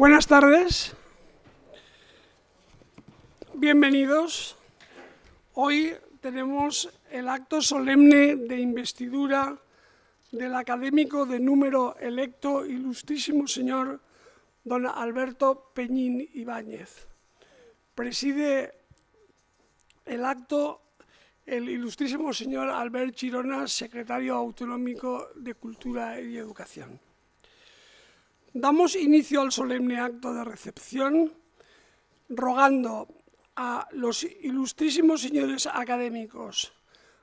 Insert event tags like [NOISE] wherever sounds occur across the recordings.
Buenas tardes. Bienvenidos. Hoy tenemos el acto solemne de investidura del académico de número electo, ilustrísimo señor don Alberto Peñín Ibáñez. Preside el acto el ilustrísimo señor Albert Chirona, secretario autonómico de Cultura y Educación. Damos inicio al solemne acto de recepción rogando a los ilustrísimos señores académicos,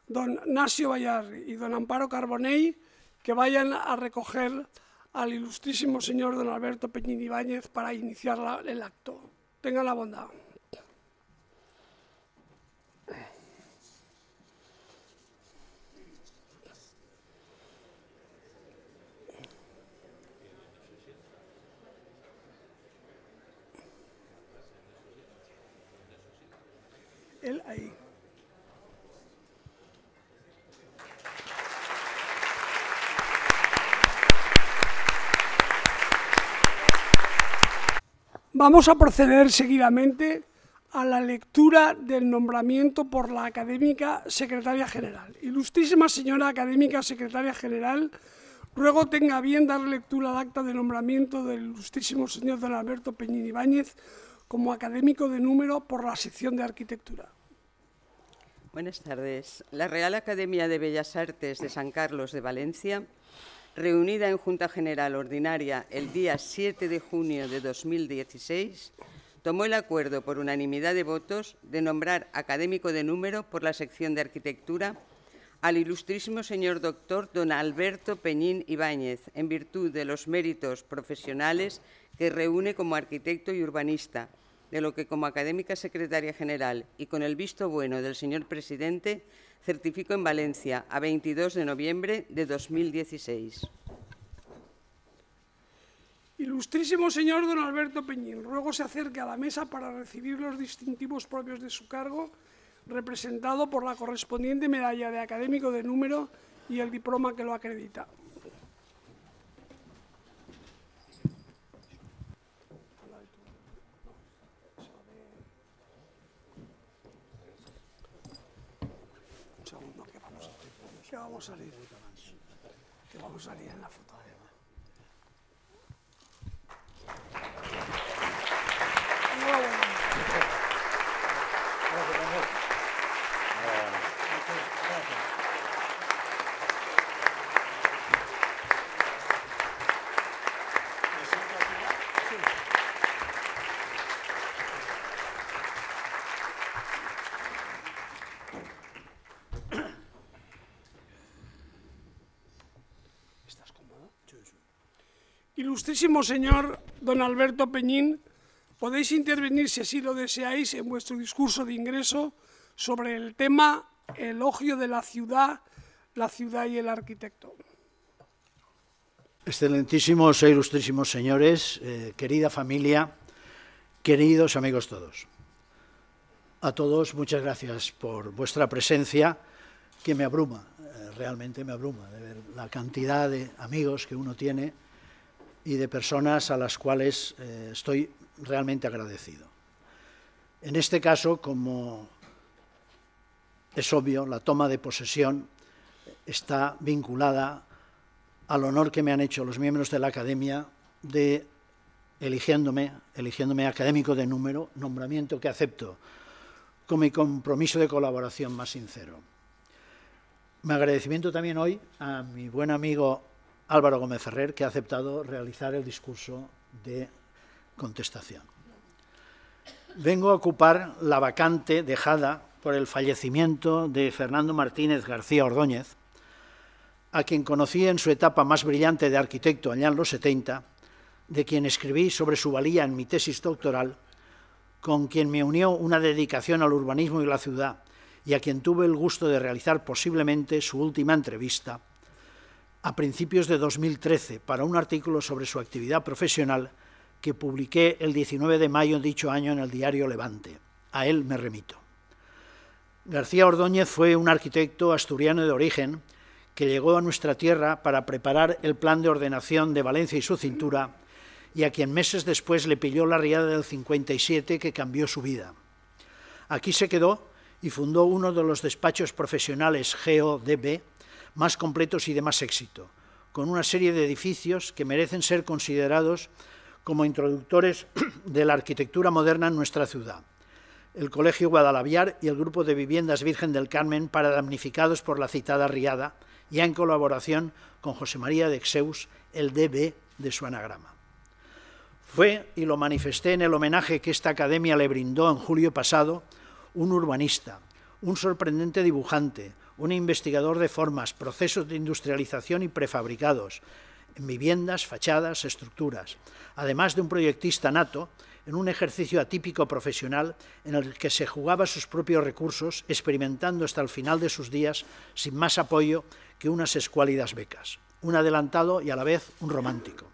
don Nasio Bayar y don Amparo Carbonell, que vayan a recoger al ilustrísimo señor don Alberto Peñín Ibáñez para iniciar el acto. Tengan la bondad. Vamos a proceder seguidamente a la lectura del nombramiento por la académica secretaria general. Ilustrísima señora académica secretaria general, ruego tenga bien dar lectura al acta de nombramiento del ilustrísimo señor don Alberto Peñín Ibáñez como académico de número por la sección de arquitectura. Buenas tardes. La Real Academia de Bellas Artes de San Carlos de Valencia, reunida en Junta General Ordinaria el día 7 de junio de 2016, tomó el acuerdo por unanimidad de votos de nombrar académico de número por la sección de arquitectura al ilustrísimo señor doctor don Alberto Peñín Ibáñez, en virtud de los méritos profesionales que reúne como arquitecto y urbanista de lo que como académica secretaria general y con el visto bueno del señor presidente, certifico en Valencia a 22 de noviembre de 2016. Ilustrísimo señor don Alberto Peñín, ruego se acerque a la mesa para recibir los distintivos propios de su cargo, representado por la correspondiente medalla de académico de número y el diploma que lo acredita. vamos a salir. Que vamos a salir en la foto. señor don Alberto Peñín, podéis intervenir, si así lo deseáis, en vuestro discurso de ingreso sobre el tema elogio de la ciudad, la ciudad y el arquitecto. Excelentísimos e ilustrísimos señores, eh, querida familia, queridos amigos todos. A todos muchas gracias por vuestra presencia, que me abruma, eh, realmente me abruma, de ver la cantidad de amigos que uno tiene y de personas a las cuales eh, estoy realmente agradecido. En este caso, como es obvio, la toma de posesión está vinculada al honor que me han hecho los miembros de la Academia de eligiéndome, eligiéndome académico de número, nombramiento que acepto con mi compromiso de colaboración más sincero. Mi agradecimiento también hoy a mi buen amigo Álvaro Gómez Ferrer, que ha aceptado realizar el discurso de contestación. Vengo a ocupar la vacante dejada por el fallecimiento de Fernando Martínez García Ordóñez, a quien conocí en su etapa más brillante de arquitecto allá en los 70, de quien escribí sobre su valía en mi tesis doctoral, con quien me unió una dedicación al urbanismo y la ciudad, y a quien tuve el gusto de realizar posiblemente su última entrevista a principios de 2013 para un artículo sobre su actividad profesional que publiqué el 19 de mayo de dicho año en el diario Levante. A él me remito. García Ordóñez fue un arquitecto asturiano de origen que llegó a nuestra tierra para preparar el plan de ordenación de Valencia y su cintura y a quien meses después le pilló la riada del 57 que cambió su vida. Aquí se quedó y fundó uno de los despachos profesionales GODB, más completos y de más éxito, con una serie de edificios que merecen ser considerados como introductores [CLEARS THROAT] de la arquitectura moderna en nuestra ciudad. El Colegio Guadalaviar y el Grupo de Viviendas Virgen del Carmen para damnificados por la citada riada, ya en colaboración con José María de Exeus, el DB de su anagrama. Fue, y lo manifesté en el homenaje que esta academia le brindó en julio pasado, un urbanista, un sorprendente dibujante, un investigador de formas, procesos de industrialización y prefabricados, en viviendas, fachadas, estructuras, además de un proyectista nato, en un ejercicio atípico profesional en el que se jugaba sus propios recursos, experimentando hasta el final de sus días sin más apoyo que unas escuálidas becas, un adelantado y a la vez un romántico.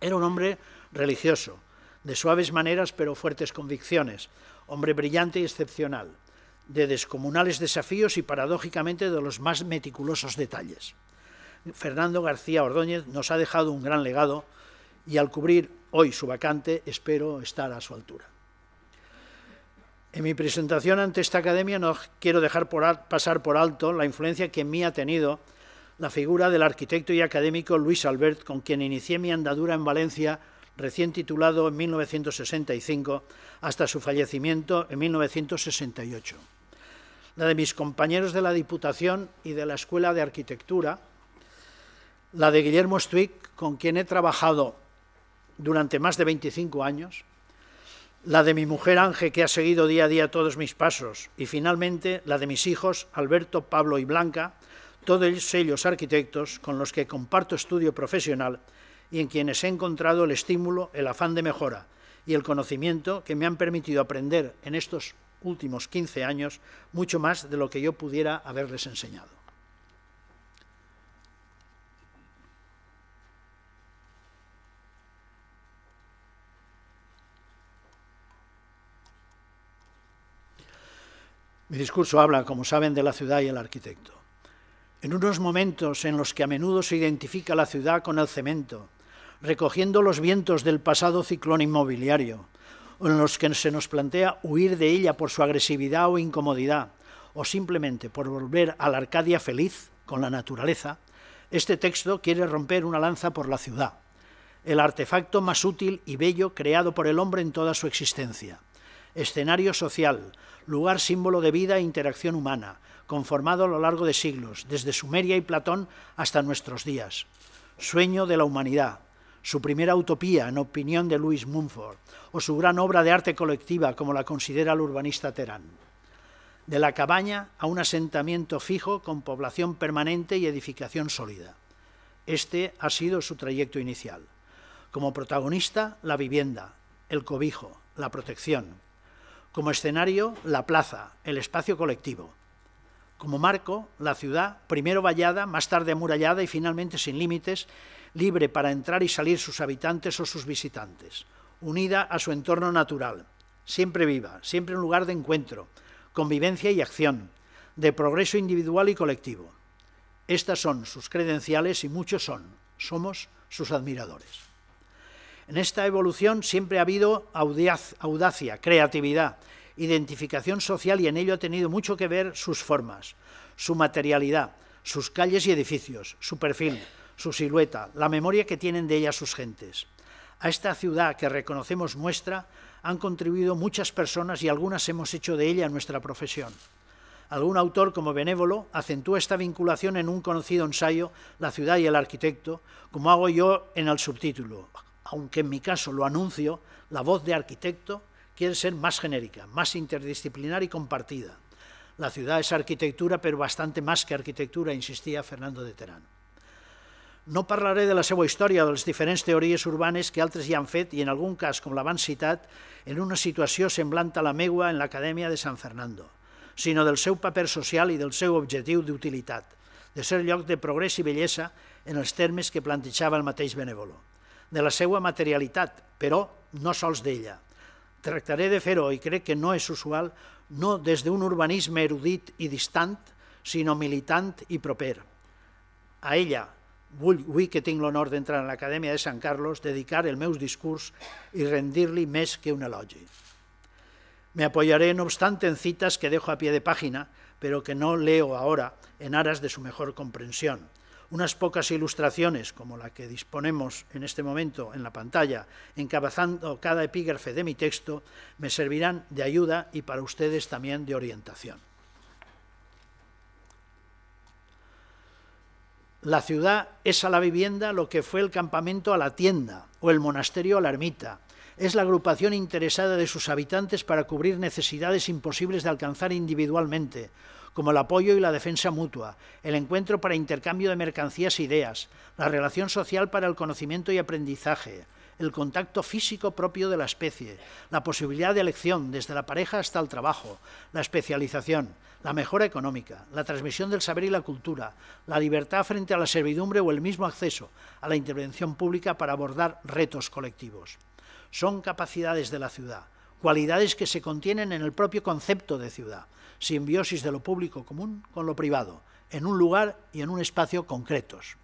Era un hombre religioso, de suaves maneras pero fuertes convicciones, hombre brillante y excepcional, de descomunales desafíos y paradójicamente de los más meticulosos detalles. Fernando García Ordóñez nos ha dejado un gran legado y al cubrir hoy su vacante espero estar a su altura. En mi presentación ante esta academia no quiero dejar pasar por alto la influencia que en mí ha tenido la figura del arquitecto y académico Luis Albert, con quien inicié mi andadura en Valencia, recién titulado en 1965, hasta su fallecimiento en 1968 la de mis compañeros de la Diputación y de la Escuela de Arquitectura, la de Guillermo Stuick, con quien he trabajado durante más de 25 años, la de mi mujer Ángel, que ha seguido día a día todos mis pasos, y finalmente la de mis hijos Alberto, Pablo y Blanca, todos ellos arquitectos con los que comparto estudio profesional y en quienes he encontrado el estímulo, el afán de mejora y el conocimiento que me han permitido aprender en estos últimos 15 años mucho más de lo que yo pudiera haberles enseñado. Mi discurso habla, como saben, de la ciudad y el arquitecto. En unos momentos en los que a menudo se identifica la ciudad con el cemento, recogiendo los vientos del pasado ciclón inmobiliario, en los que se nos plantea huir de ella por su agresividad o incomodidad, o simplemente por volver a la Arcadia feliz con la naturaleza, este texto quiere romper una lanza por la ciudad, el artefacto más útil y bello creado por el hombre en toda su existencia. Escenario social, lugar símbolo de vida e interacción humana, conformado a lo largo de siglos, desde Sumeria y Platón hasta nuestros días. Sueño de la humanidad, su primera utopía, en opinión de Louis Mumford, o su gran obra de arte colectiva, como la considera el urbanista Terán. De la cabaña a un asentamiento fijo con población permanente y edificación sólida. Este ha sido su trayecto inicial. Como protagonista, la vivienda, el cobijo, la protección. Como escenario, la plaza, el espacio colectivo como marco la ciudad, primero vallada, más tarde amurallada y finalmente sin límites, libre para entrar y salir sus habitantes o sus visitantes, unida a su entorno natural, siempre viva, siempre un lugar de encuentro, convivencia y acción, de progreso individual y colectivo. Estas son sus credenciales y muchos son, somos sus admiradores. En esta evolución siempre ha habido audacia, creatividad, identificación social y en ello ha tenido mucho que ver sus formas, su materialidad, sus calles y edificios, su perfil, su silueta, la memoria que tienen de ella sus gentes. A esta ciudad que reconocemos muestra han contribuido muchas personas y algunas hemos hecho de ella nuestra profesión. Algún autor como Benévolo acentúa esta vinculación en un conocido ensayo, La ciudad y el arquitecto, como hago yo en el subtítulo, aunque en mi caso lo anuncio, La voz de arquitecto quiere ser más genérica, más interdisciplinar y compartida. La ciudad es arquitectura, pero bastante más que arquitectura, insistía Fernando de Terán. No parlaré de la seva història o de les diferents teories urbanes que altres hi han fet i en algun cas, com l'abans citat, en una situació semblant a la meua en l'Acadèmia de San Fernando, sinó del seu paper social i del seu objectiu d'utilitat, de ser lloc de progrés i bellesa en els termes que plantejava el mateix Benevolo, de la seva materialitat, però no sols d'ella, Trataré de fero y cree que no es usual, no desde un urbanismo erudit y distante, sino militant y proper. A ella, que avui que honor de entrar en Academia de San Carlos, dedicar el meus discurs y rendirle mes que un elogi. Me apoyaré, no obstante, en citas que dejo a pie de página, pero que no leo ahora en aras de su mejor comprensión unas pocas ilustraciones, como la que disponemos en este momento en la pantalla, encabezando cada epígrafe de mi texto, me servirán de ayuda y para ustedes también de orientación. La ciudad es a la vivienda lo que fue el campamento a la tienda o el monasterio a la ermita. Es la agrupación interesada de sus habitantes para cubrir necesidades imposibles de alcanzar individualmente como el apoyo y la defensa mutua, el encuentro para intercambio de mercancías e ideas, la relación social para el conocimiento y aprendizaje, el contacto físico propio de la especie, la posibilidad de elección desde la pareja hasta el trabajo, la especialización, la mejora económica, la transmisión del saber y la cultura, la libertad frente a la servidumbre o el mismo acceso a la intervención pública para abordar retos colectivos. Son capacidades de la ciudad, cualidades que se contienen en el propio concepto de ciudad simbiosis de lo público común con lo privado, en un lugar y en un espacio concretos.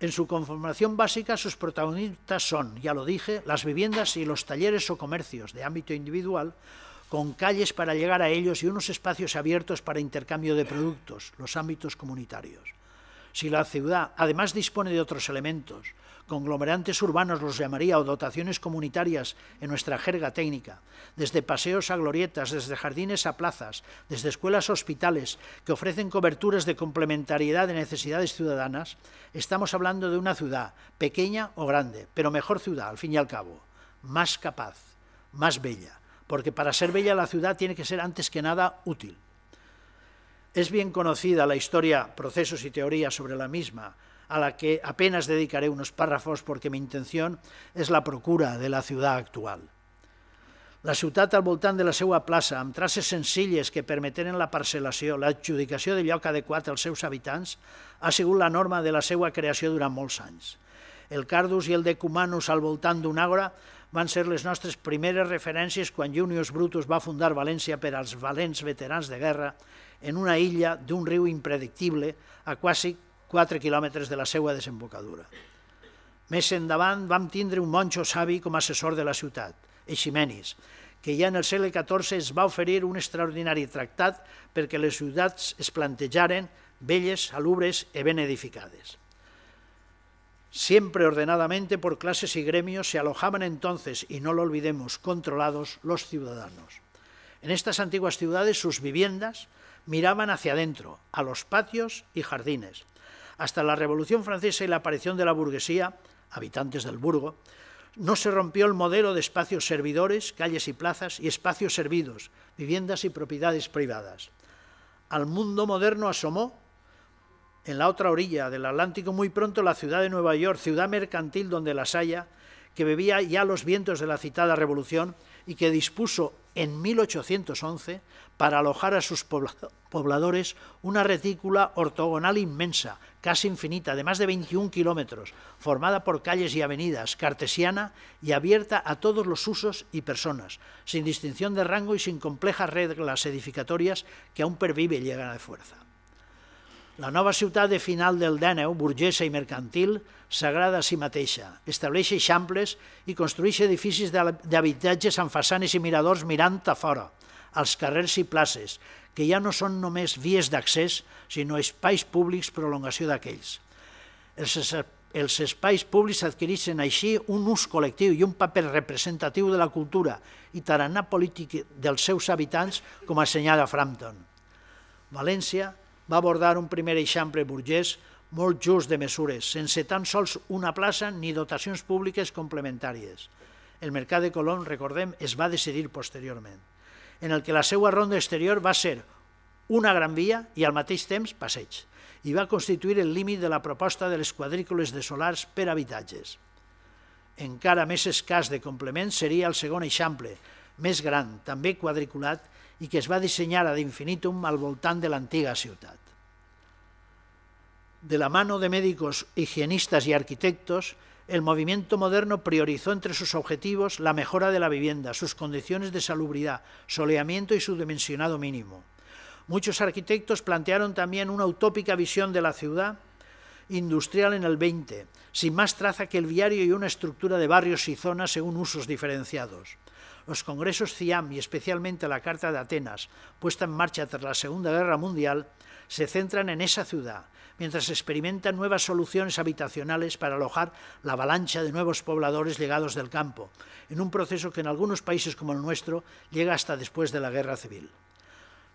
En su conformación básica, sus protagonistas son, ya lo dije, las viviendas y los talleres o comercios de ámbito individual, con calles para llegar a ellos y unos espacios abiertos para intercambio de productos, los ámbitos comunitarios. Si la ciudad además dispone de otros elementos, conglomerantes urbanos los llamaría o dotaciones comunitarias en nuestra jerga técnica, desde paseos a glorietas, desde jardines a plazas, desde escuelas a hospitales que ofrecen coberturas de complementariedad de necesidades ciudadanas, estamos hablando de una ciudad, pequeña o grande, pero mejor ciudad, al fin y al cabo, más capaz, más bella, porque para ser bella la ciudad tiene que ser antes que nada útil. Es bien conocida la historia, procesos y teorías sobre la misma, a la que apenas dedicaré unos párrafos porque mi intención és la procura de la ciutat actual. La ciutat al voltant de la seva plaça, amb traces senzilles que permeteren la parcel·lació, l'adjudicació de lloc adequat als seus habitants, ha sigut la norma de la seva creació durant molts anys. El Cardus i el Decumanus al voltant d'un àgora van ser les nostres primeres referències quan Junius Brutus va fundar València per als valents veterans de guerra en una illa d'un riu impredictible a quasi 4 kilómetros de la Segua desembocadura. Més va vam tindre un moncho sabi como asesor de la ciutat, Eiximenis, que ya en el segle XIV es va oferir un extraordinari tractat perquè les ciutats es plantejaren belles, salubres i e ben edificadas. Siempre ordenadamente por clases y gremios se alojaban entonces, y no lo olvidemos, controlados los ciudadanos. En estas antiguas ciudades sus viviendas miraban hacia adentro, a los patios y jardines, hasta la Revolución Francesa y la aparición de la burguesía, habitantes del burgo, no se rompió el modelo de espacios servidores, calles y plazas, y espacios servidos, viviendas y propiedades privadas. Al mundo moderno asomó, en la otra orilla del Atlántico, muy pronto la ciudad de Nueva York, ciudad mercantil donde las haya, que bebía ya los vientos de la citada revolución y que dispuso en 1811 para alojar a sus pobladores una retícula ortogonal inmensa, casi infinita, de más de 21 kilómetros, formada por calles y avenidas, cartesiana y abierta a todos los usos y personas, sin distinción de rango y sin complejas reglas edificatorias que aún pervive y llegan la fuerza. La nova ciutat de final del Dèneu, burgesa i mercantil, s'agrada a si mateixa, estableix eixamples i construeix edificis d'habitatges amb façanes i miradors mirant a fora, als carrers i places, que ja no són només vies d'accés, sinó espais públics prolongació d'aquells. Els, els espais públics adquireixen així un ús col·lectiu i un paper representatiu de la cultura i tarannà polític dels seus habitants, com assenyala Frampton. València, va abordar un primer eixample burgès molt just de mesures, sense tan sols una plaça ni dotacions públiques complementàries. El mercat de Colom, recordem, es va decidir posteriorment, en el que la seva ronda exterior va ser una gran via i al mateix temps passeig, i va constituir el límit de la proposta de les quadrícules de solars per habitatges. Encara més escàs de complement seria el segon eixample, més gran, també quadriculat, i que es va dissenyar ad infinitum al voltant de l'antiga ciutat. de la mano de médicos, higienistas y arquitectos, el movimiento moderno priorizó entre sus objetivos la mejora de la vivienda, sus condiciones de salubridad, soleamiento y su dimensionado mínimo. Muchos arquitectos plantearon también una utópica visión de la ciudad industrial en el 20, sin más traza que el viario y una estructura de barrios y zonas según usos diferenciados. Los congresos CIAM y especialmente la Carta de Atenas, puesta en marcha tras la Segunda Guerra Mundial, se centran en esa ciudad, mientras experimentan nuevas soluciones habitacionales para alojar la avalancha de nuevos pobladores llegados del campo, en un proceso que en algunos países como el nuestro llega hasta después de la guerra civil.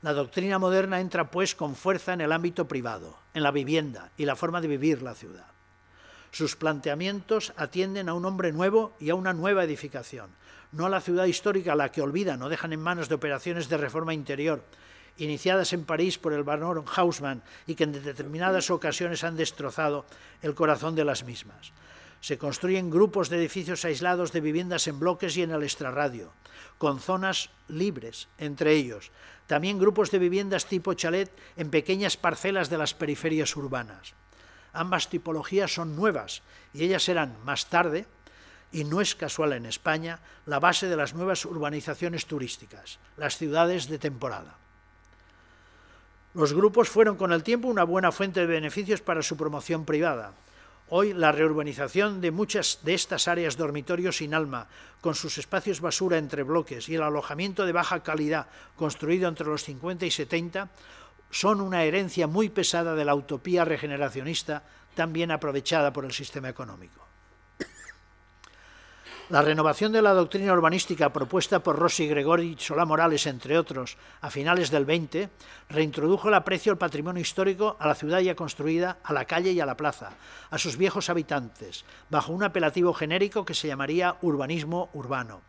La doctrina moderna entra, pues, con fuerza en el ámbito privado, en la vivienda y la forma de vivir la ciudad. Sus planteamientos atienden a un hombre nuevo y a una nueva edificación, no a la ciudad histórica a la que olvidan o dejan en manos de operaciones de reforma interior, iniciadas en París por el barón Hausmann y que en determinadas ocasiones han destrozado el corazón de las mismas. Se construyen grupos de edificios aislados de viviendas en bloques y en el extrarradio, con zonas libres entre ellos. También grupos de viviendas tipo chalet en pequeñas parcelas de las periferias urbanas. Ambas tipologías son nuevas y ellas serán más tarde, y no es casual en España, la base de las nuevas urbanizaciones turísticas, las ciudades de temporada. Los grupos fueron con el tiempo una buena fuente de beneficios para su promoción privada. Hoy la reurbanización de muchas de estas áreas dormitorios sin alma, con sus espacios basura entre bloques y el alojamiento de baja calidad construido entre los 50 y 70, son una herencia muy pesada de la utopía regeneracionista, también aprovechada por el sistema económico. La renovación de la doctrina urbanística propuesta por Rossi Gregori y Solá Morales, entre otros, a finales del 20, reintrodujo el aprecio al patrimonio histórico, a la ciudad ya construida, a la calle y a la plaza, a sus viejos habitantes, bajo un apelativo genérico que se llamaría urbanismo urbano.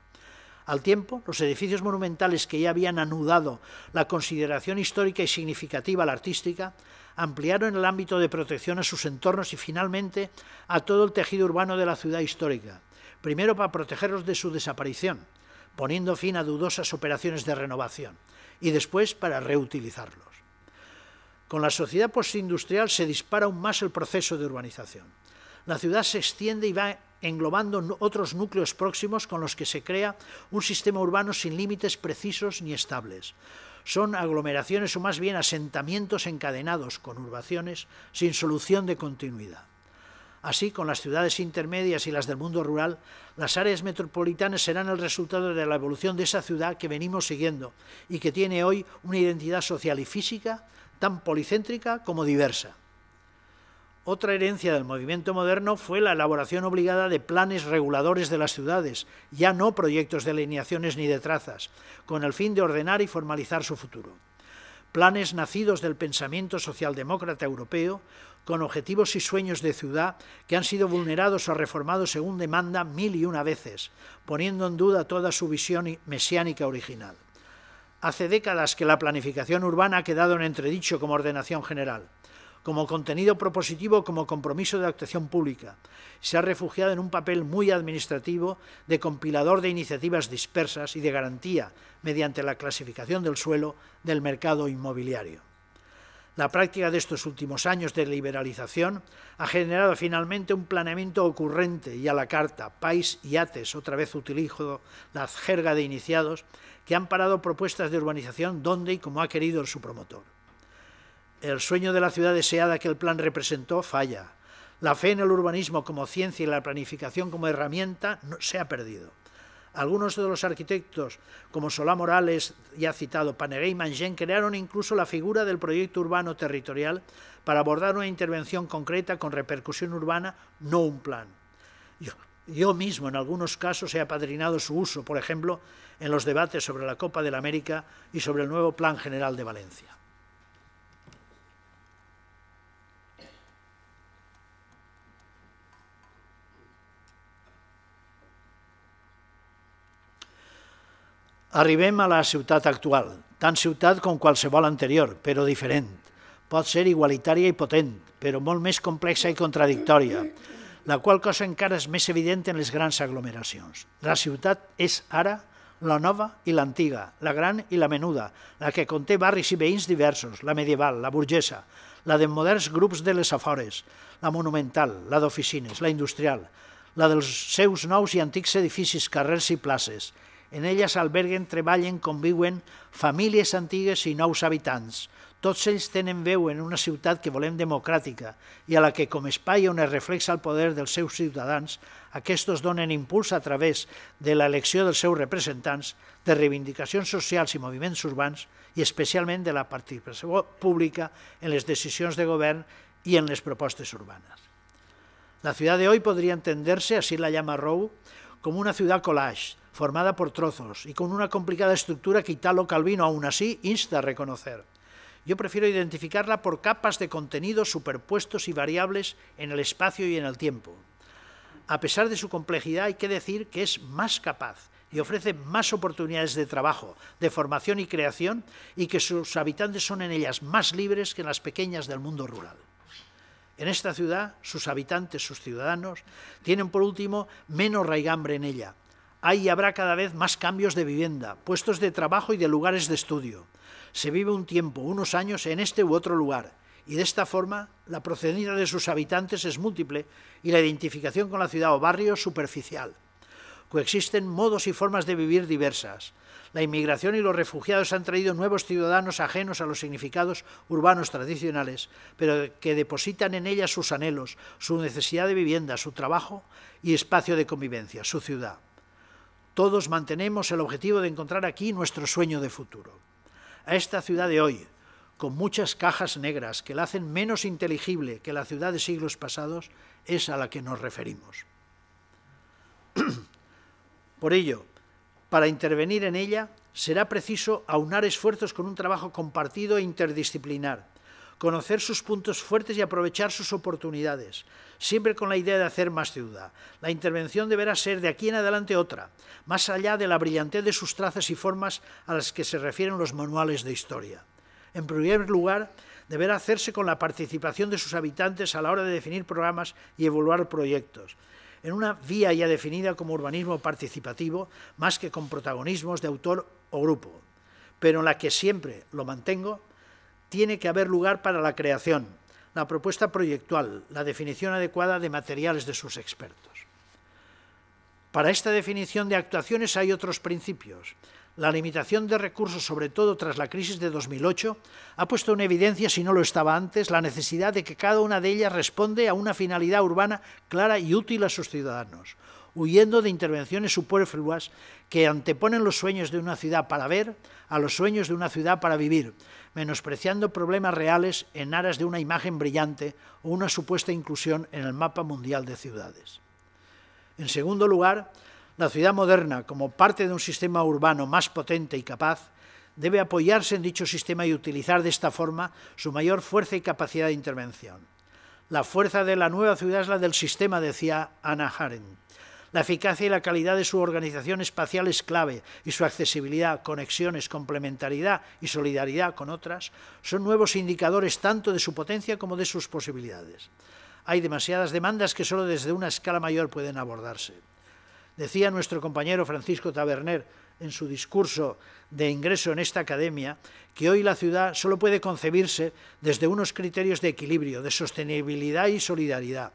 Al tiempo, los edificios monumentales que ya habían anudado la consideración histórica y significativa a la artística, ampliaron el ámbito de protección a sus entornos y finalmente a todo el tejido urbano de la ciudad histórica primero para protegerlos de su desaparición, poniendo fin a dudosas operaciones de renovación, y después para reutilizarlos. Con la sociedad postindustrial se dispara aún más el proceso de urbanización. La ciudad se extiende y va englobando otros núcleos próximos con los que se crea un sistema urbano sin límites precisos ni estables. Son aglomeraciones o más bien asentamientos encadenados, con urbaciones sin solución de continuidad. Así, con las ciudades intermedias y las del mundo rural, las áreas metropolitanas serán el resultado de la evolución de esa ciudad que venimos siguiendo y que tiene hoy una identidad social y física tan policéntrica como diversa. Otra herencia del movimiento moderno fue la elaboración obligada de planes reguladores de las ciudades, ya no proyectos de alineaciones ni de trazas, con el fin de ordenar y formalizar su futuro planes nacidos del pensamiento socialdemócrata europeo, con objetivos y sueños de ciudad que han sido vulnerados o reformados según demanda mil y una veces, poniendo en duda toda su visión mesiánica original. Hace décadas que la planificación urbana ha quedado en entredicho como ordenación general, como contenido propositivo, como compromiso de actuación pública. Se ha refugiado en un papel muy administrativo de compilador de iniciativas dispersas y de garantía mediante la clasificación del suelo del mercado inmobiliario. La práctica de estos últimos años de liberalización ha generado finalmente un planeamiento ocurrente y a la carta, país y ates, otra vez utilizo la jerga de iniciados, que han parado propuestas de urbanización donde y como ha querido su promotor. El sueño de la ciudad deseada que el plan representó falla. La fe en el urbanismo como ciencia y la planificación como herramienta no, se ha perdido. Algunos de los arquitectos, como Solá Morales, ya citado, Panegué y crearon incluso la figura del proyecto urbano territorial para abordar una intervención concreta con repercusión urbana, no un plan. Yo, yo mismo en algunos casos he apadrinado su uso, por ejemplo, en los debates sobre la Copa de la América y sobre el nuevo Plan General de Valencia. Arribem a la ciutat actual, tant ciutat com qualsevol anterior, però diferent. Pot ser igualitària i potent, però molt més complexa i contradictòria, la qual cosa encara és més evident en les grans aglomeracions. La ciutat és ara la nova i l'antiga, la gran i la menuda, la que conté barris i veïns diversos, la medieval, la burgesa, la de moderns grups de les afores, la monumental, la d'oficines, la industrial, la dels seus nous i antics edificis, carrers i places, en ella s'alberguen, treballen, conviuen famílies antigues i nous habitants. Tots ells tenen veu en una ciutat que volem democràtica i a la que, com espai on es reflexa el poder dels seus ciutadans, aquests donen impuls a través de l'elecció dels seus representants, de reivindicacions socials i moviments urbans i especialment de la participació pública en les decisions de govern i en les propostes urbanes. La ciutat de podria entendre-se, així la llama Rowe, com una ciutat collage, formada por trozos y con una complicada estructura que Italo Calvino aún así insta a reconocer. Yo prefiero identificarla por capas de contenido superpuestos y variables en el espacio y en el tiempo. A pesar de su complejidad, hay que decir que es más capaz y ofrece más oportunidades de trabajo, de formación y creación, y que sus habitantes son en ellas más libres que en las pequeñas del mundo rural. En esta ciudad, sus habitantes, sus ciudadanos, tienen por último menos raigambre en ella, hay habrá cada vez más cambios de vivienda, puestos de trabajo y de lugares de estudio. Se vive un tiempo, unos años, en este u otro lugar, y de esta forma la procedencia de sus habitantes es múltiple y la identificación con la ciudad o barrio superficial. Coexisten modos y formas de vivir diversas. La inmigración y los refugiados han traído nuevos ciudadanos ajenos a los significados urbanos tradicionales, pero que depositan en ellas sus anhelos, su necesidad de vivienda, su trabajo y espacio de convivencia, su ciudad. Todos mantenemos el objetivo de encontrar aquí nuestro sueño de futuro. A esta ciudad de hoy, con muchas cajas negras que la hacen menos inteligible que la ciudad de siglos pasados, es a la que nos referimos. [CLEARS THROAT] Por ello, para intervenir en ella será preciso aunar esfuerzos con un trabajo compartido e interdisciplinar, conocer sus puntos fuertes y aprovechar sus oportunidades, siempre con la idea de hacer más ciudad. La intervención deberá ser de aquí en adelante otra, más allá de la brillantez de sus trazas y formas a las que se refieren los manuales de historia. En primer lugar, deberá hacerse con la participación de sus habitantes a la hora de definir programas y evaluar proyectos en una vía ya definida como urbanismo participativo, más que con protagonismos de autor o grupo, pero en la que siempre, lo mantengo, tiene que haber lugar para la creación, la propuesta proyectual, la definición adecuada de materiales de sus expertos. Para esta definición de actuaciones hay otros principios. La limitación de recursos, sobre todo tras la crisis de 2008, ha puesto en evidencia, si no lo estaba antes, la necesidad de que cada una de ellas responde a una finalidad urbana clara y útil a sus ciudadanos, huyendo de intervenciones superfluas que anteponen los sueños de una ciudad para ver a los sueños de una ciudad para vivir, menospreciando problemas reales en aras de una imagen brillante o una supuesta inclusión en el mapa mundial de ciudades. En segundo lugar, la ciudad moderna, como parte de un sistema urbano más potente y capaz, debe apoyarse en dicho sistema y utilizar de esta forma su mayor fuerza y capacidad de intervención. La fuerza de la nueva ciudad es la del sistema, decía Anna Haren. La eficacia y la calidad de su organización espacial es clave y su accesibilidad, conexiones, complementariedad y solidaridad con otras son nuevos indicadores tanto de su potencia como de sus posibilidades. Hay demasiadas demandas que solo desde una escala mayor pueden abordarse. Decía nuestro compañero Francisco Taberner en su discurso de ingreso en esta academia que hoy la ciudad solo puede concebirse desde unos criterios de equilibrio, de sostenibilidad y solidaridad,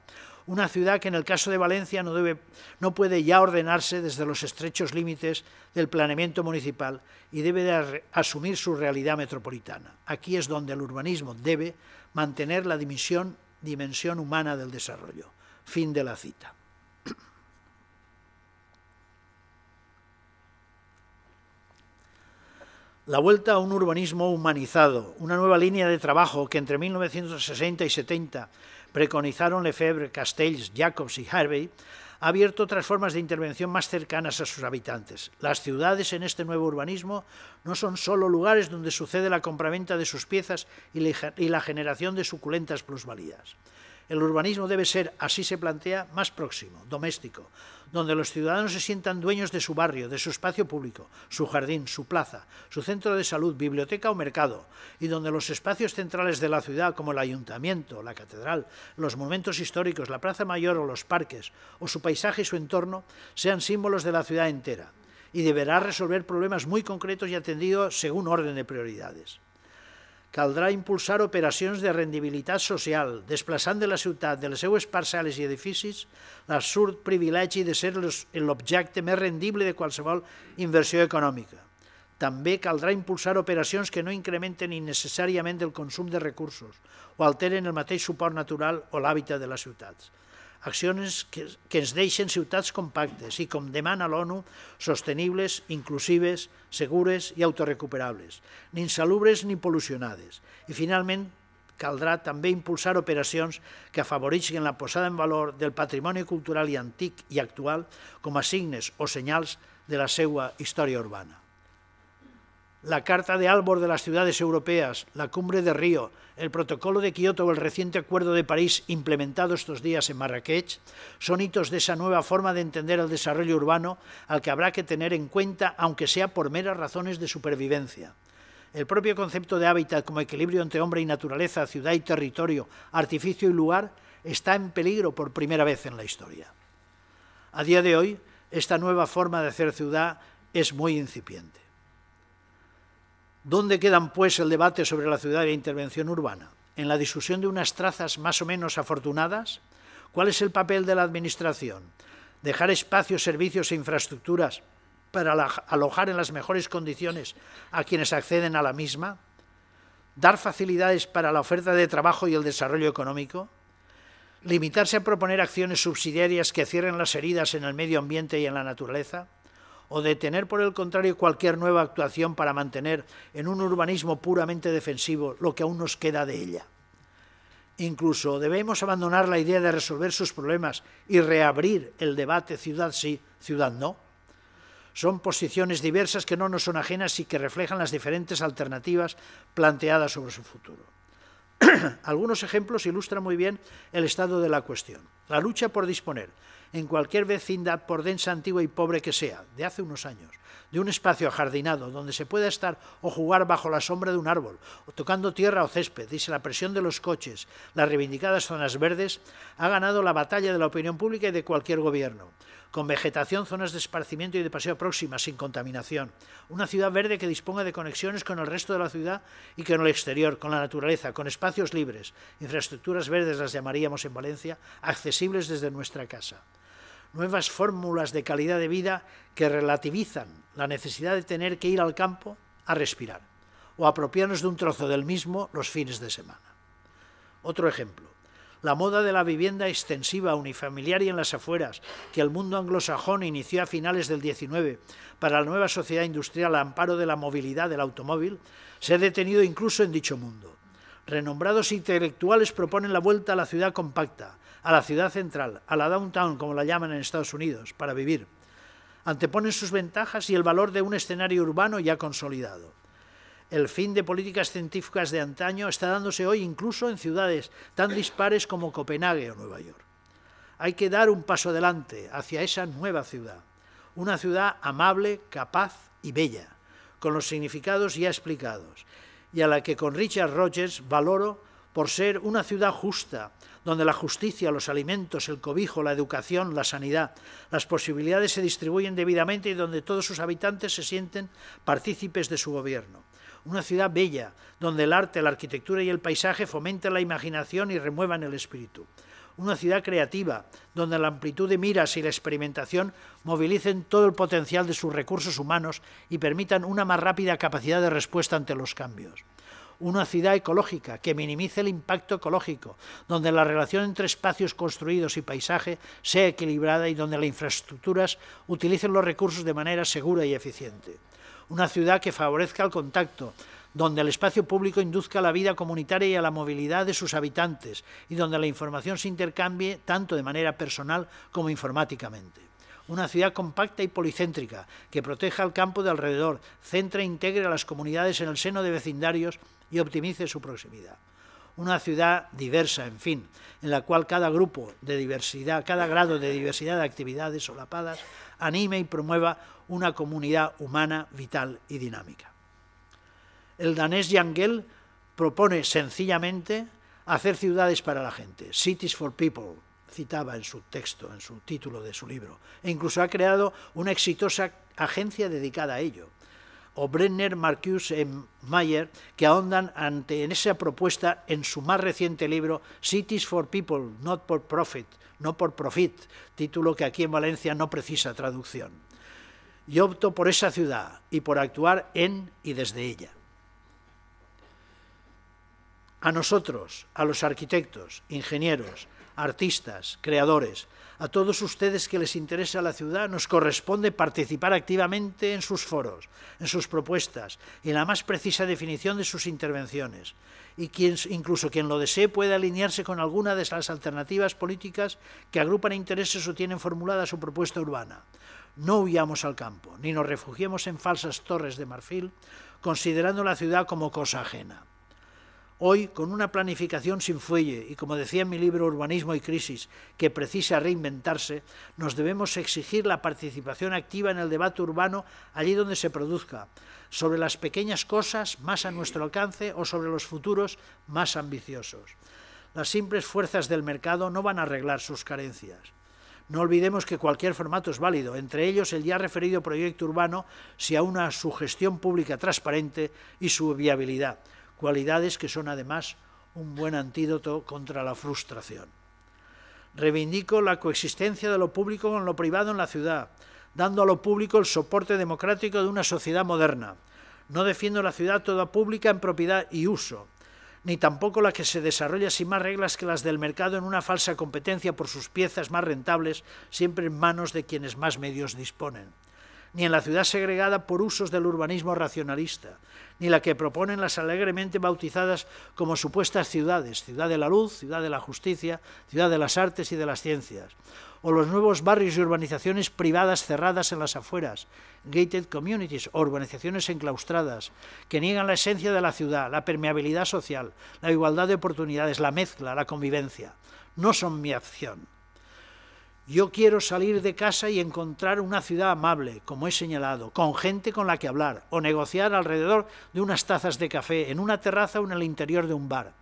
una ciudad que en el caso de Valencia no, debe, no puede ya ordenarse desde los estrechos límites del planeamiento municipal y debe asumir su realidad metropolitana. Aquí es donde el urbanismo debe mantener la dimensión humana del desarrollo. Fin de la cita. La vuelta a un urbanismo humanizado, una nueva línea de trabajo que entre 1960 y 70 preconizaron Lefebvre, Castells, Jacobs y Harvey, ha abierto otras formas de intervención más cercanas a sus habitantes. Las ciudades en este nuevo urbanismo no son solo lugares donde sucede la compraventa de sus piezas y la generación de suculentas plusvalías. El urbanismo debe ser, así se plantea, más próximo, doméstico, donde los ciudadanos se sientan dueños de su barrio, de su espacio público, su jardín, su plaza, su centro de salud, biblioteca o mercado, y donde los espacios centrales de la ciudad, como el ayuntamiento, la catedral, los monumentos históricos, la plaza mayor o los parques, o su paisaje y su entorno, sean símbolos de la ciudad entera, y deberá resolver problemas muy concretos y atendidos según orden de prioridades. caldrà impulsar operacions de rendibilitat social, desplaçant de la ciutat, de les seues parcel·les i edificis, l'absurd privilegi de ser l'objecte més rendible de qualsevol inversió econòmica. També caldrà impulsar operacions que no incrementen innecessàriament el consum de recursos o alteren el mateix suport natural o l'hàbitat de les ciutats accions que, que ens deixen ciutats compactes i, com demana l'ONU, sostenibles, inclusives, segures i autorecuperables, ni insalubres ni pol·lucionades. I, finalment, caldrà també impulsar operacions que afavoreixin la posada en valor del patrimoni cultural i antic i actual com a signes o senyals de la seva història urbana. la Carta de Albor de las Ciudades Europeas, la Cumbre de Río, el Protocolo de Kioto o el reciente Acuerdo de París implementado estos días en Marrakech son hitos de esa nueva forma de entender el desarrollo urbano al que habrá que tener en cuenta, aunque sea por meras razones de supervivencia. El propio concepto de hábitat como equilibrio entre hombre y naturaleza, ciudad y territorio, artificio y lugar, está en peligro por primera vez en la historia. A día de hoy, esta nueva forma de hacer ciudad es muy incipiente. ¿Dónde quedan, pues, el debate sobre la ciudad y la intervención urbana? ¿En la discusión de unas trazas más o menos afortunadas? ¿Cuál es el papel de la Administración? ¿Dejar espacios, servicios e infraestructuras para alojar en las mejores condiciones a quienes acceden a la misma? ¿Dar facilidades para la oferta de trabajo y el desarrollo económico? ¿Limitarse a proponer acciones subsidiarias que cierren las heridas en el medio ambiente y en la naturaleza? o detener por el contrario cualquier nueva actuación para mantener en un urbanismo puramente defensivo lo que aún nos queda de ella. Incluso debemos abandonar la idea de resolver sus problemas y reabrir el debate ciudad sí, ciudad no. Son posiciones diversas que no nos son ajenas y que reflejan las diferentes alternativas planteadas sobre su futuro. [CLEARS THROAT] Algunos ejemplos ilustran muy bien el estado de la cuestión. La lucha por disponer en cualquier vecindad, por densa, antigua y pobre que sea, de hace unos años, de un espacio ajardinado donde se pueda estar o jugar bajo la sombra de un árbol, o tocando tierra o césped, y si la presión de los coches, las reivindicadas zonas verdes, ha ganado la batalla de la opinión pública y de cualquier gobierno con vegetación, zonas de esparcimiento y de paseo próximas, sin contaminación. Una ciudad verde que disponga de conexiones con el resto de la ciudad y con el exterior, con la naturaleza, con espacios libres, infraestructuras verdes las llamaríamos en Valencia, accesibles desde nuestra casa nuevas fórmulas de calidad de vida que relativizan la necesidad de tener que ir al campo a respirar o apropiarnos de un trozo del mismo los fines de semana. Otro ejemplo, la moda de la vivienda extensiva unifamiliar y en las afueras que el mundo anglosajón inició a finales del XIX para la nueva sociedad industrial a amparo de la movilidad del automóvil, se ha detenido incluso en dicho mundo. Renombrados intelectuales proponen la vuelta a la ciudad compacta, a la ciudad central, a la downtown, como la llaman en Estados Unidos, para vivir. Anteponen sus ventajas y el valor de un escenario urbano ya consolidado. El fin de políticas científicas de antaño está dándose hoy incluso en ciudades tan dispares como Copenhague o Nueva York. Hay que dar un paso adelante hacia esa nueva ciudad, una ciudad amable, capaz y bella, con los significados ya explicados, y a la que con Richard Rogers valoro por ser una ciudad justa, donde la justicia, los alimentos, el cobijo, la educación, la sanidad, las posibilidades se distribuyen debidamente y donde todos sus habitantes se sienten partícipes de su gobierno. Una ciudad bella, donde el arte, la arquitectura y el paisaje fomentan la imaginación y remuevan el espíritu una ciudad creativa, donde la amplitud de miras y la experimentación movilicen todo el potencial de sus recursos humanos y permitan una más rápida capacidad de respuesta ante los cambios una ciudad ecológica que minimice el impacto ecológico, donde la relación entre espacios construidos y paisaje sea equilibrada y donde las infraestructuras utilicen los recursos de manera segura y eficiente. Una ciudad que favorezca el contacto, donde el espacio público induzca la vida comunitaria y a la movilidad de sus habitantes y donde la información se intercambie tanto de manera personal como informáticamente. Una ciudad compacta y policéntrica que proteja el campo de alrededor, centra e integre a las comunidades en el seno de vecindarios y optimice su proximidad. Una ciudad diversa, en fin, en la cual cada grupo de diversidad, cada grado de diversidad de actividades solapadas anime y promueva una comunidad humana vital y dinámica. El danés Yangel propone sencillamente hacer ciudades para la gente, Cities for People, citaba en su texto, en su título de su libro, e incluso ha creado una exitosa agencia dedicada a ello, o Brenner, Marcus y eh, Mayer, que ahondan ante, en esa propuesta en su más reciente libro Cities for People, Not for Profit, no por profit, título que aquí en Valencia no precisa traducción. Yo opto por esa ciudad y por actuar en y desde ella. A nosotros, a los arquitectos, ingenieros, artistas, creadores, a todos ustedes que les interesa la ciudad, nos corresponde participar activamente en sus foros, en sus propuestas y en la más precisa definición de sus intervenciones. Y quien, incluso quien lo desee puede alinearse con alguna de las alternativas políticas que agrupan intereses o tienen formulada su propuesta urbana. No huyamos al campo, ni nos refugiemos en falsas torres de marfil, considerando la ciudad como cosa ajena. Hoy, con una planificación sin fuelle y, como decía en mi libro Urbanismo y Crisis, que precisa reinventarse, nos debemos exigir la participación activa en el debate urbano allí donde se produzca, sobre las pequeñas cosas más a nuestro alcance o sobre los futuros más ambiciosos. Las simples fuerzas del mercado no van a arreglar sus carencias. No olvidemos que cualquier formato es válido, entre ellos el ya referido proyecto urbano, si a su gestión pública transparente y su viabilidad cualidades que son además un buen antídoto contra la frustración. Reivindico la coexistencia de lo público con lo privado en la ciudad, dando a lo público el soporte democrático de una sociedad moderna. No defiendo la ciudad toda pública en propiedad y uso, ni tampoco la que se desarrolla sin más reglas que las del mercado en una falsa competencia por sus piezas más rentables, siempre en manos de quienes más medios disponen ni en la ciudad segregada por usos del urbanismo racionalista, ni la que proponen las alegremente bautizadas como supuestas ciudades, ciudad de la luz, ciudad de la justicia, ciudad de las artes y de las ciencias, o los nuevos barrios y urbanizaciones privadas cerradas en las afueras, gated communities o urbanizaciones enclaustradas, que niegan la esencia de la ciudad, la permeabilidad social, la igualdad de oportunidades, la mezcla, la convivencia. No son mi acción. Yo quiero salir de casa y encontrar una ciudad amable, como he señalado, con gente con la que hablar, o negociar alrededor de unas tazas de café, en una terraza o en el interior de un bar.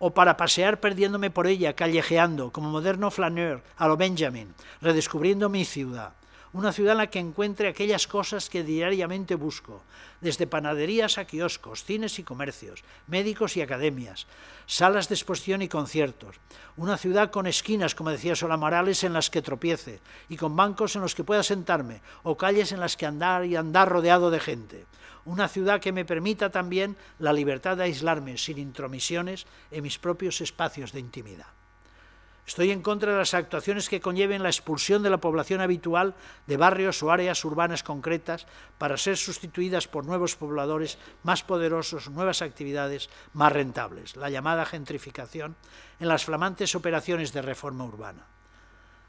O para pasear perdiéndome por ella, callejeando, como moderno flaneur, a lo Benjamin, redescubriendo mi ciudad una ciudad en la que encuentre aquellas cosas que diariamente busco, desde panaderías a kioscos, cines y comercios, médicos y academias, salas de exposición y conciertos, una ciudad con esquinas, como decía Sola en las que tropiece, y con bancos en los que pueda sentarme, o calles en las que andar y andar rodeado de gente, una ciudad que me permita también la libertad de aislarme sin intromisiones en mis propios espacios de intimidad. Estoy en contra de las actuaciones que conlleven la expulsión de la población habitual de barrios o áreas urbanas concretas para ser sustituidas por nuevos pobladores más poderosos, nuevas actividades más rentables, la llamada gentrificación, en las flamantes operaciones de reforma urbana.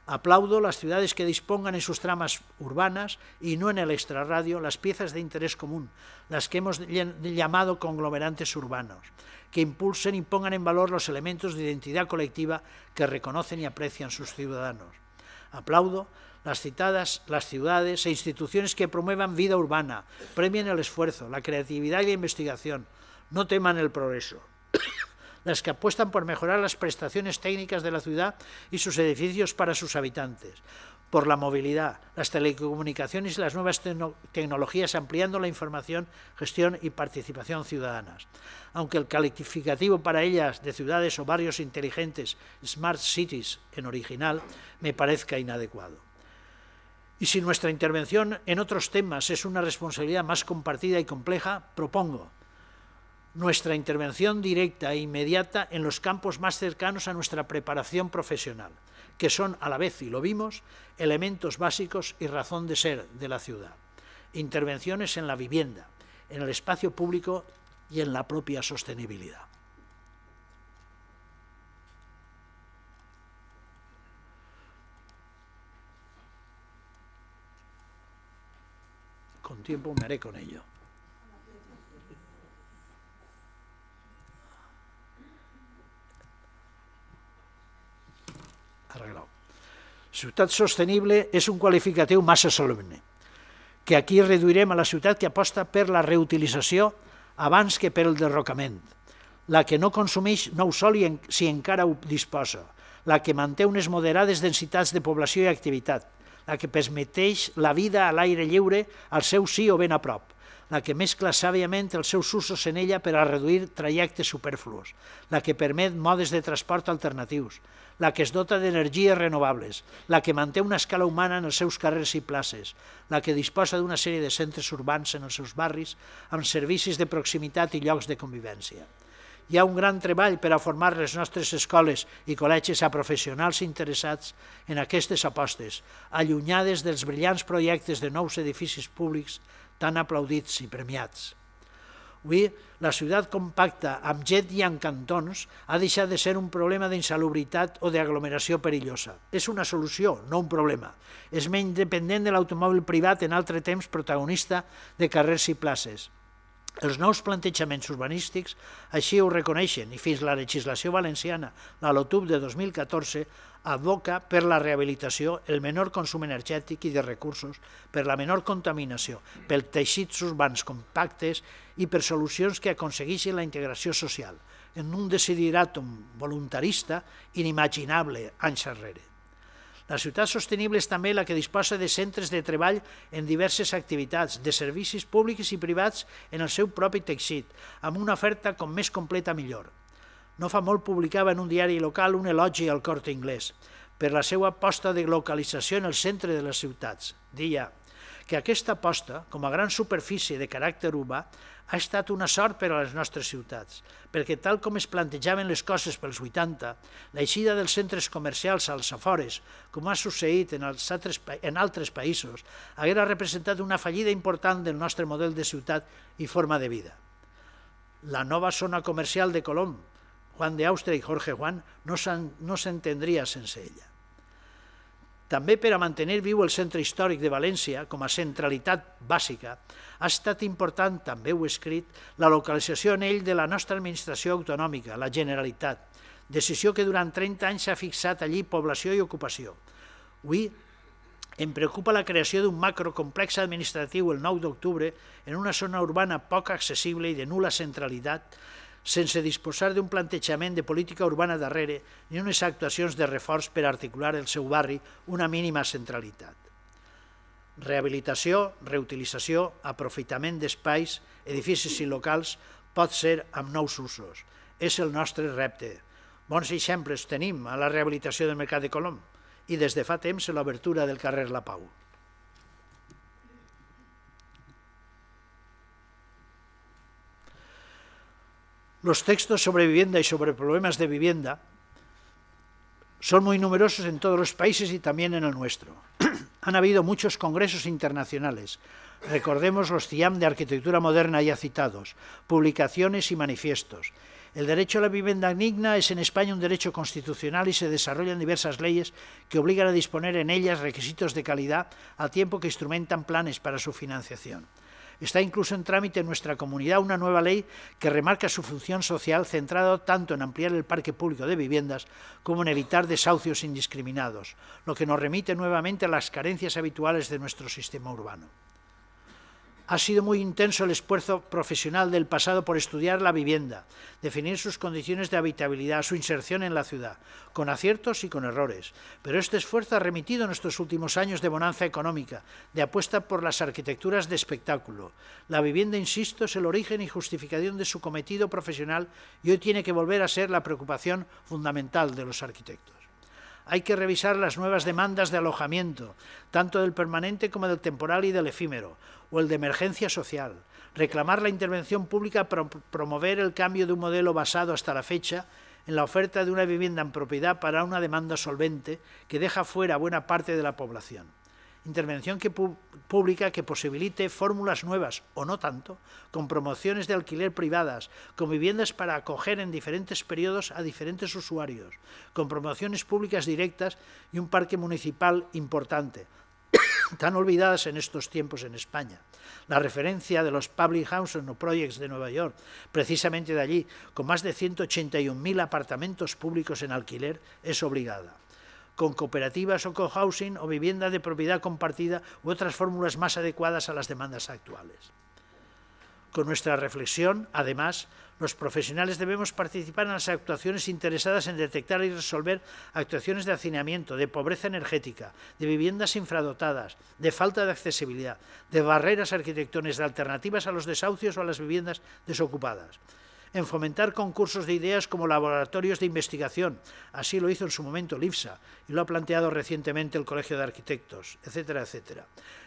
Aplaudo las ciudades que dispongan en sus tramas urbanas y no en el extrarradio las piezas de interés común, las que hemos llamado conglomerantes urbanos, que impulsen y pongan en valor los elementos de identidad colectiva que reconocen y aprecian sus ciudadanos. Aplaudo las citadas, las ciudades e instituciones que promuevan vida urbana, premien el esfuerzo, la creatividad y la investigación, no teman el progreso. [COUGHS] las que apuestan por mejorar las prestaciones técnicas de la ciudad y sus edificios para sus habitantes, por la movilidad, las telecomunicaciones y las nuevas tecnologías, ampliando la información, gestión y participación ciudadanas. Aunque el calificativo para ellas de ciudades o barrios inteligentes, smart cities en original, me parezca inadecuado. Y si nuestra intervención en otros temas es una responsabilidad más compartida y compleja, propongo nuestra intervención directa e inmediata en los campos más cercanos a nuestra preparación profesional, que son a la vez, y lo vimos, elementos básicos y razón de ser de la ciudad. Intervenciones en la vivienda, en el espacio público y en la propia sostenibilidad. Con tiempo me haré con ello. arreglado. Ciutat sostenible és un qualificatiu massa solemne, que aquí reduirem a la ciutat que aposta per la reutilització abans que per el derrocament, la que no consumeix nou sol i en, si encara ho disposa, la que manté unes moderades densitats de població i activitat, la que permeteix la vida a l'aire lliure al seu sí o ben a prop, la que mescla sàviament els seus usos en ella per a reduir trajectes superfluos, la que permet modes de transport alternatius, la que es dota d'energies renovables, la que manté una escala humana en els seus carrers i places, la que disposa d'una sèrie de centres urbans en els seus barris, amb servicis de proximitat i llocs de convivència. Hi ha un gran treball per a formar les nostres escoles i col·legis a professionals interessats en aquestes apostes, allunyades dels brillants projectes de nous edificis públics tan aplaudits i premiats. Avui, la ciutat compacta amb jet i amb cantons ha deixat de ser un problema d'insalubritat o d'aglomeració perillosa. És una solució, no un problema. És menys dependent de l'automòbil privat en altre temps protagonista de carrers i places. Els nous plantejaments urbanístics així ho reconeixen i fins la legislació valenciana, la LOTUB de 2014, advoca per la rehabilitació el menor consum energètic i de recursos, per la menor contaminació, pel teixits urbans compactes i per solucions que aconsegueixin la integració social, en un desideratum voluntarista inimaginable anys enrere. La ciutat sostenible és també la que disposa de centres de treball en diverses activitats, de servicis públics i privats en el seu propi teixit, amb una oferta com més completa millor. No fa molt publicava en un diari local un elogi al Corte Inglés per la seva aposta de localització en el centre de les ciutats. Dia que aquesta aposta, com a gran superfície de caràcter urbà, ha estat una sort per a les nostres ciutats, perquè tal com es plantejaven les coses pels 80, l'eixida dels centres comercials als afores, com ha succeït en, els altres, en altres països, haguera representat una fallida important del nostre model de ciutat i forma de vida. La nova zona comercial de Colom, Juan de Austria i Jorge Juan, no s'entendria sense ella. També per a mantenir viu el centre històric de València com a centralitat bàsica, ha estat important, també ho he escrit, la localització en ell de la nostra administració autonòmica, la Generalitat, decisió que durant 30 anys s'ha fixat allí població i ocupació. Avui em preocupa la creació d'un macrocomplex administratiu el 9 d'octubre en una zona urbana poc accessible i de nula centralitat sense disposar d'un plantejament de política urbana darrere ni unes actuacions de reforç per articular el seu barri una mínima centralitat. Rehabilitació, reutilització, aprofitament d'espais, edificis i locals pot ser amb nous usos. És el nostre repte. Bons exemples tenim a la rehabilitació del Mercat de Colom i des de fa temps l'obertura del carrer La Pau. los textos sobre vivienda y sobre problemas de vivienda son muy numerosos en todos los países y también en el nuestro. [CLEARS THROAT] Han habido muchos congresos internacionales. Recordemos los CIAM de arquitectura moderna ya citados, publicaciones y manifiestos. El derecho a la vivienda digna es en España un derecho constitucional y se desarrollan diversas leyes que obligan a disponer en ellas requisitos de calidad al tiempo que instrumentan planes para su financiación. Está incluso en trámite en nuestra comunidad una nueva ley que remarca su función social centrada tanto en ampliar el parque público de viviendas como en evitar desahucios indiscriminados, lo que nos remite nuevamente a las carencias habituales de nuestro sistema urbano ha sido muy intenso el esfuerzo profesional del pasado por estudiar la vivienda, definir sus condiciones de habitabilidad, su inserción en la ciudad, con aciertos y con errores. Pero este esfuerzo ha remitido en estos últimos años de bonanza económica, de apuesta por las arquitecturas de espectáculo. La vivienda, insisto, es el origen y justificación de su cometido profesional y hoy tiene que volver a ser la preocupación fundamental de los arquitectos. Hay que revisar las nuevas demandas de alojamiento, tanto del permanente como del temporal y del efímero, o el de emergencia social, reclamar la intervención pública para promover el cambio de un modelo basado hasta la fecha en la oferta de una vivienda en propiedad para una demanda solvente que deja fuera buena parte de la población intervención pública que posibilite fórmulas nuevas o no tanto, con promociones de alquiler privadas, con viviendas para acoger en diferentes periodos a diferentes usuarios, con promociones públicas directas y un parque municipal importante, [COUGHS] tan olvidadas en estos tiempos en España. La referencia de los Public houses o Projects de Nueva York, precisamente de allí, con más de 181.000 apartamentos públicos en alquiler, es obligada con cooperativas o cohousing o vivienda de propiedad compartida u otras fórmulas más adecuadas a las demandas actuales. Con nuestra reflexión, además, los profesionales debemos participar en las actuaciones interesadas en detectar y resolver actuaciones de hacinamiento, de pobreza energética, de viviendas infradotadas, de falta de accesibilidad, de barreras arquitectónicas, de alternativas a los desahucios o a las viviendas desocupadas en fomentar concursos de ideas como laboratorios de investigación. Así lo hizo en su momento el y lo ha planteado recientemente el Colegio de Arquitectos, etcétera, etcétera,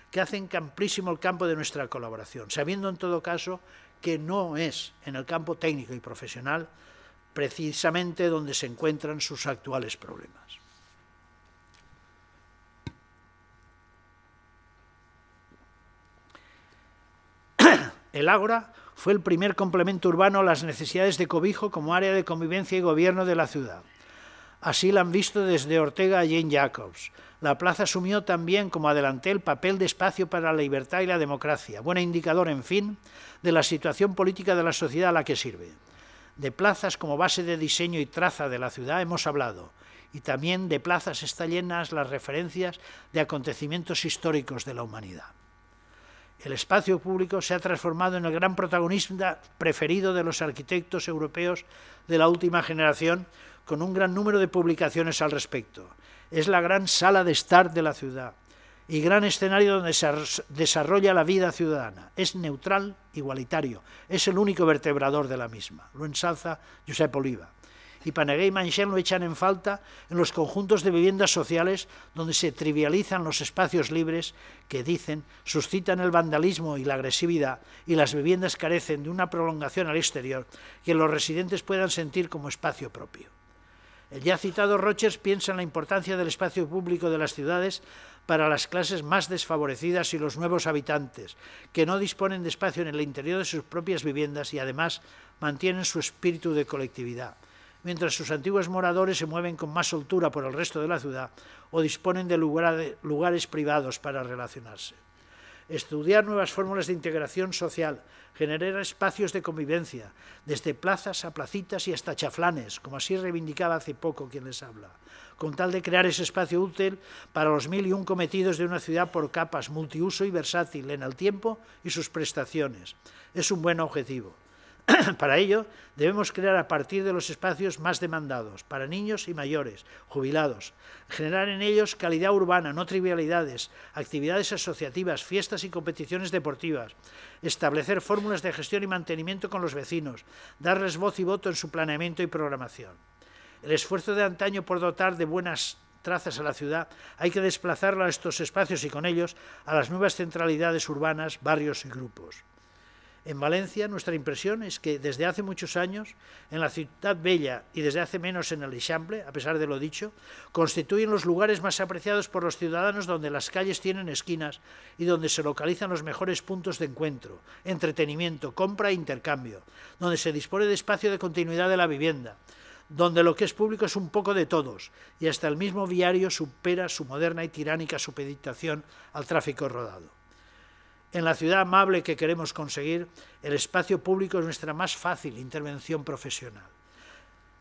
que hacen amplísimo el campo de nuestra colaboración, sabiendo en todo caso que no es en el campo técnico y profesional precisamente donde se encuentran sus actuales problemas. [COUGHS] El Ágora fue el primer complemento urbano a las necesidades de cobijo como área de convivencia y gobierno de la ciudad. Así la han visto desde Ortega a Jane Jacobs. La plaza asumió también como adelanté el papel de espacio para la libertad y la democracia, buen indicador, en fin, de la situación política de la sociedad a la que sirve. De plazas como base de diseño y traza de la ciudad hemos hablado, y también de plazas está llenas las referencias de acontecimientos históricos de la humanidad el espacio público se ha transformado en el gran protagonista preferido de los arquitectos europeos de la última generación, con un gran número de publicaciones al respecto. Es la gran sala de estar de la ciudad y gran escenario donde se desarrolla la vida ciudadana. Es neutral, igualitario, es el único vertebrador de la misma. Lo ensalza Josep Oliva y Panagay y lo echan en falta en los conjuntos de viviendas sociales donde se trivializan los espacios libres que, dicen, suscitan el vandalismo y la agresividad y las viviendas carecen de una prolongación al exterior que los residentes puedan sentir como espacio propio. El ya citado Rochers piensa en la importancia del espacio público de las ciudades para las clases más desfavorecidas y los nuevos habitantes, que no disponen de espacio en el interior de sus propias viviendas y además mantienen su espíritu de colectividad mientras sus antiguos moradores se mueven con más soltura por el resto de la ciudad o disponen de lugares privados para relacionarse. Estudiar nuevas fórmulas de integración social, generar espacios de convivencia, desde plazas a placitas y hasta chaflanes, como así reivindicaba hace poco quien les habla, con tal de crear ese espacio útil para los mil y un cometidos de una ciudad por capas, multiuso y versátil en el tiempo y sus prestaciones. Es un buen objetivo. [CLEARS THROAT] para ello, debemos crear a partir de los espacios más demandados, para niños y mayores, jubilados, generar en ellos calidad urbana, no trivialidades, actividades asociativas, fiestas y competiciones deportivas, establecer fórmulas de gestión y mantenimiento con los vecinos, darles voz y voto en su planeamiento y programación. El esfuerzo de antaño por dotar de buenas trazas a la ciudad, hay que desplazarlo a estos espacios y con ellos a las nuevas centralidades urbanas, barrios y grupos. En Valencia nuestra impresión es que desde hace muchos años, en la ciudad bella y desde hace menos en el Eixample, a pesar de lo dicho, constituyen los lugares más apreciados por los ciudadanos donde las calles tienen esquinas y donde se localizan los mejores puntos de encuentro, entretenimiento, compra e intercambio, donde se dispone de espacio de continuidad de la vivienda, donde lo que es público es un poco de todos, y hasta el mismo viario supera su moderna y tiránica supeditación al tráfico rodado. En la ciudad amable que queremos conseguir, el espacio público es nuestra más fácil intervención profesional.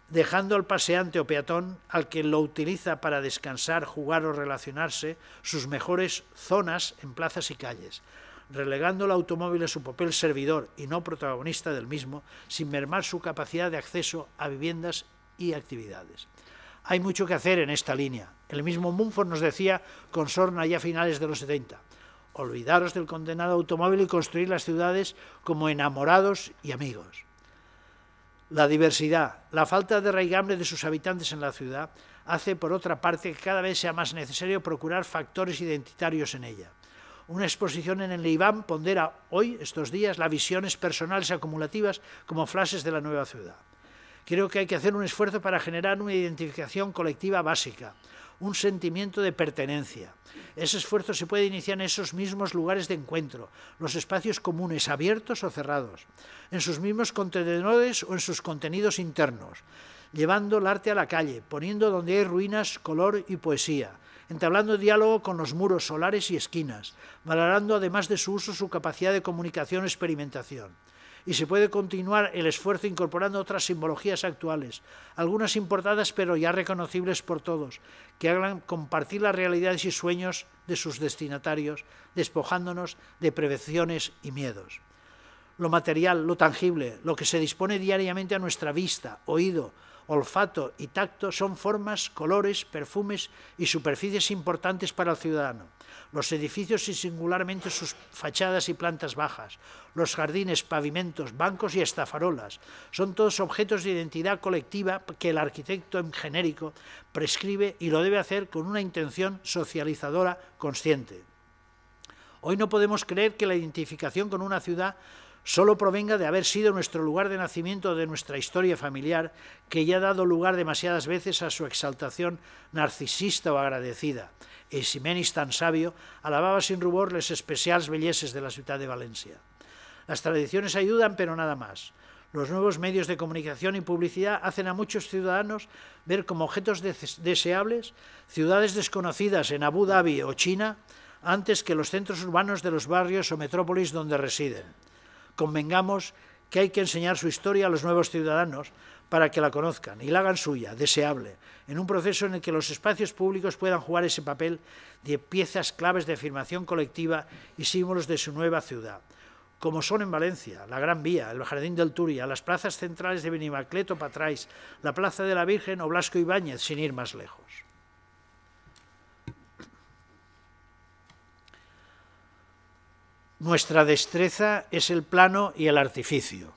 Dejando al paseante o peatón, al que lo utiliza para descansar, jugar o relacionarse, sus mejores zonas en plazas y calles, relegando al automóvil a su papel servidor y no protagonista del mismo, sin mermar su capacidad de acceso a viviendas y actividades. Hay mucho que hacer en esta línea. El mismo Mumford nos decía con Sorna ya a finales de los 70 olvidaros del condenado automóvil y construir las ciudades como enamorados y amigos. La diversidad, la falta de raigambre de sus habitantes en la ciudad, hace por otra parte que cada vez sea más necesario procurar factores identitarios en ella. Una exposición en el Leiván pondera hoy, estos días, las visiones personales acumulativas como flashes de la nueva ciudad. Creo que hay que hacer un esfuerzo para generar una identificación colectiva básica, un sentimiento de pertenencia. Ese esfuerzo se puede iniciar en esos mismos lugares de encuentro, los espacios comunes abiertos o cerrados, en sus mismos contenedores o en sus contenidos internos, llevando el arte a la calle, poniendo donde hay ruinas color y poesía, entablando diálogo con los muros solares y esquinas, valorando además de su uso su capacidad de comunicación-experimentación. E y se puede continuar el esfuerzo incorporando otras simbologías actuales, algunas importadas pero ya reconocibles por todos, que hagan compartir las realidades y sueños de sus destinatarios, despojándonos de prevenciones y miedos. Lo material, lo tangible, lo que se dispone diariamente a nuestra vista, oído, olfato y tacto son formas, colores, perfumes y superficies importantes para el ciudadano. Los edificios y singularmente sus fachadas y plantas bajas, los jardines, pavimentos, bancos y estafarolas, son todos objetos de identidad colectiva que el arquitecto en genérico prescribe y lo debe hacer con una intención socializadora consciente. Hoy no podemos creer que la identificación con una ciudad solo provenga de haber sido nuestro lugar de nacimiento de nuestra historia familiar, que ya ha dado lugar demasiadas veces a su exaltación narcisista o agradecida. El Ximenis tan sabio alababa sin rubor las especiales bellezas de la ciudad de Valencia. Las tradiciones ayudan, pero nada más. Los nuevos medios de comunicación y publicidad hacen a muchos ciudadanos ver como objetos deseables ciudades desconocidas en Abu Dhabi o China antes que los centros urbanos de los barrios o metrópolis donde residen convengamos que hay que enseñar su historia a los nuevos ciudadanos para que la conozcan y la hagan suya, deseable, en un proceso en el que los espacios públicos puedan jugar ese papel de piezas claves de afirmación colectiva y símbolos de su nueva ciudad, como son en Valencia, la Gran Vía, el Jardín del Turia, las plazas centrales de Benimacleto Patrais, la Plaza de la Virgen o Blasco Ibáñez, sin ir más lejos. Nuestra destreza es el plano y el artificio.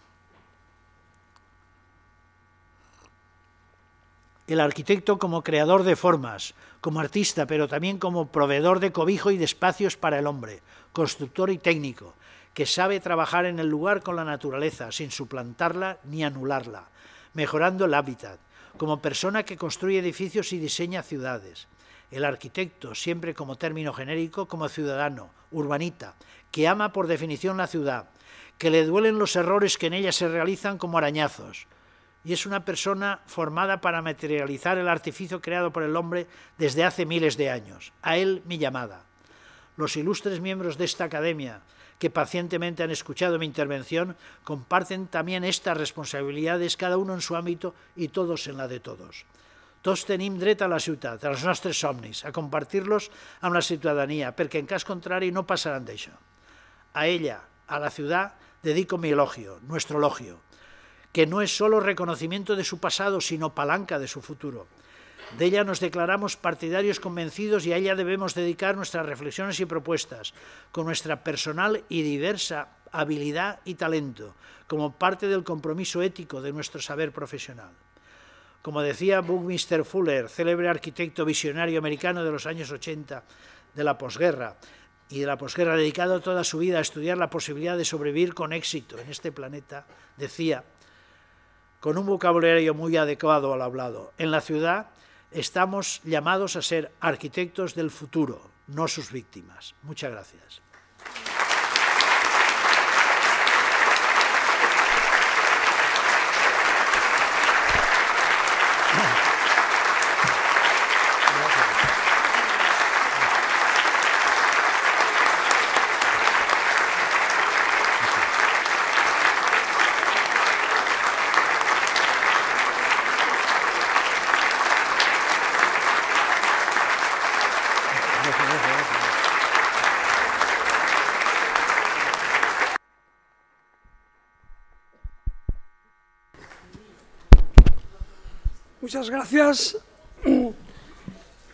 El arquitecto como creador de formas, como artista, pero también como proveedor de cobijo y de espacios para el hombre, constructor y técnico, que sabe trabajar en el lugar con la naturaleza, sin suplantarla ni anularla, mejorando el hábitat, como persona que construye edificios y diseña ciudades. El arquitecto, siempre como término genérico, como ciudadano, urbanita, que ama por definición la ciudad, que le duelen los errores que en ella se realizan como arañazos, y es una persona formada para materializar el artificio creado por el hombre desde hace miles de años. A él mi llamada. Los ilustres miembros de esta academia, que pacientemente han escuchado mi intervención, comparten también estas responsabilidades, cada uno en su ámbito y todos en la de todos. Todos tenim derecho a la ciudad, a los nuestros somnis, a compartirlos a una la porque porque en caso contrario no pasarán de ella a ella, a la ciudad, dedico mi elogio, nuestro elogio, que no es solo reconocimiento de su pasado, sino palanca de su futuro. De ella nos declaramos partidarios convencidos y a ella debemos dedicar nuestras reflexiones y propuestas, con nuestra personal y diversa habilidad y talento, como parte del compromiso ético de nuestro saber profesional. Como decía Buckminster Fuller, célebre arquitecto visionario americano de los años 80 de la posguerra, y de la posguerra, dedicado toda su vida a estudiar la posibilidad de sobrevivir con éxito en este planeta, decía, con un vocabulario muy adecuado al hablado, en la ciudad estamos llamados a ser arquitectos del futuro, no sus víctimas. Muchas gracias. Muchas gracias.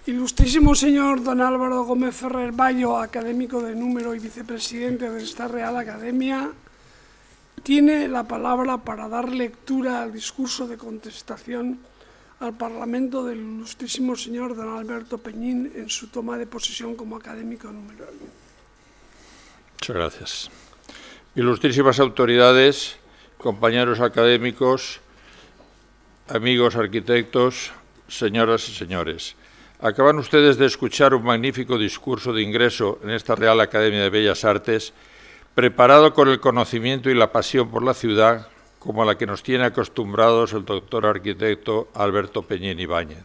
Ilustrísimo señor don Álvaro Gómez Ferrer Bayo, académico de número y vicepresidente de esta Real Academia, tiene la palabra para dar lectura al discurso de contestación al Parlamento del ilustrísimo señor don Alberto Peñín en su toma de posesión como académico número Muchas gracias. Ilustrísimas autoridades, compañeros académicos, amigos arquitectos, señoras y señores. Acaban ustedes de escuchar un magnífico discurso de ingreso en esta Real Academia de Bellas Artes, preparado con el conocimiento y la pasión por la ciudad, como a la que nos tiene acostumbrados el doctor arquitecto Alberto Peñín Ibáñez,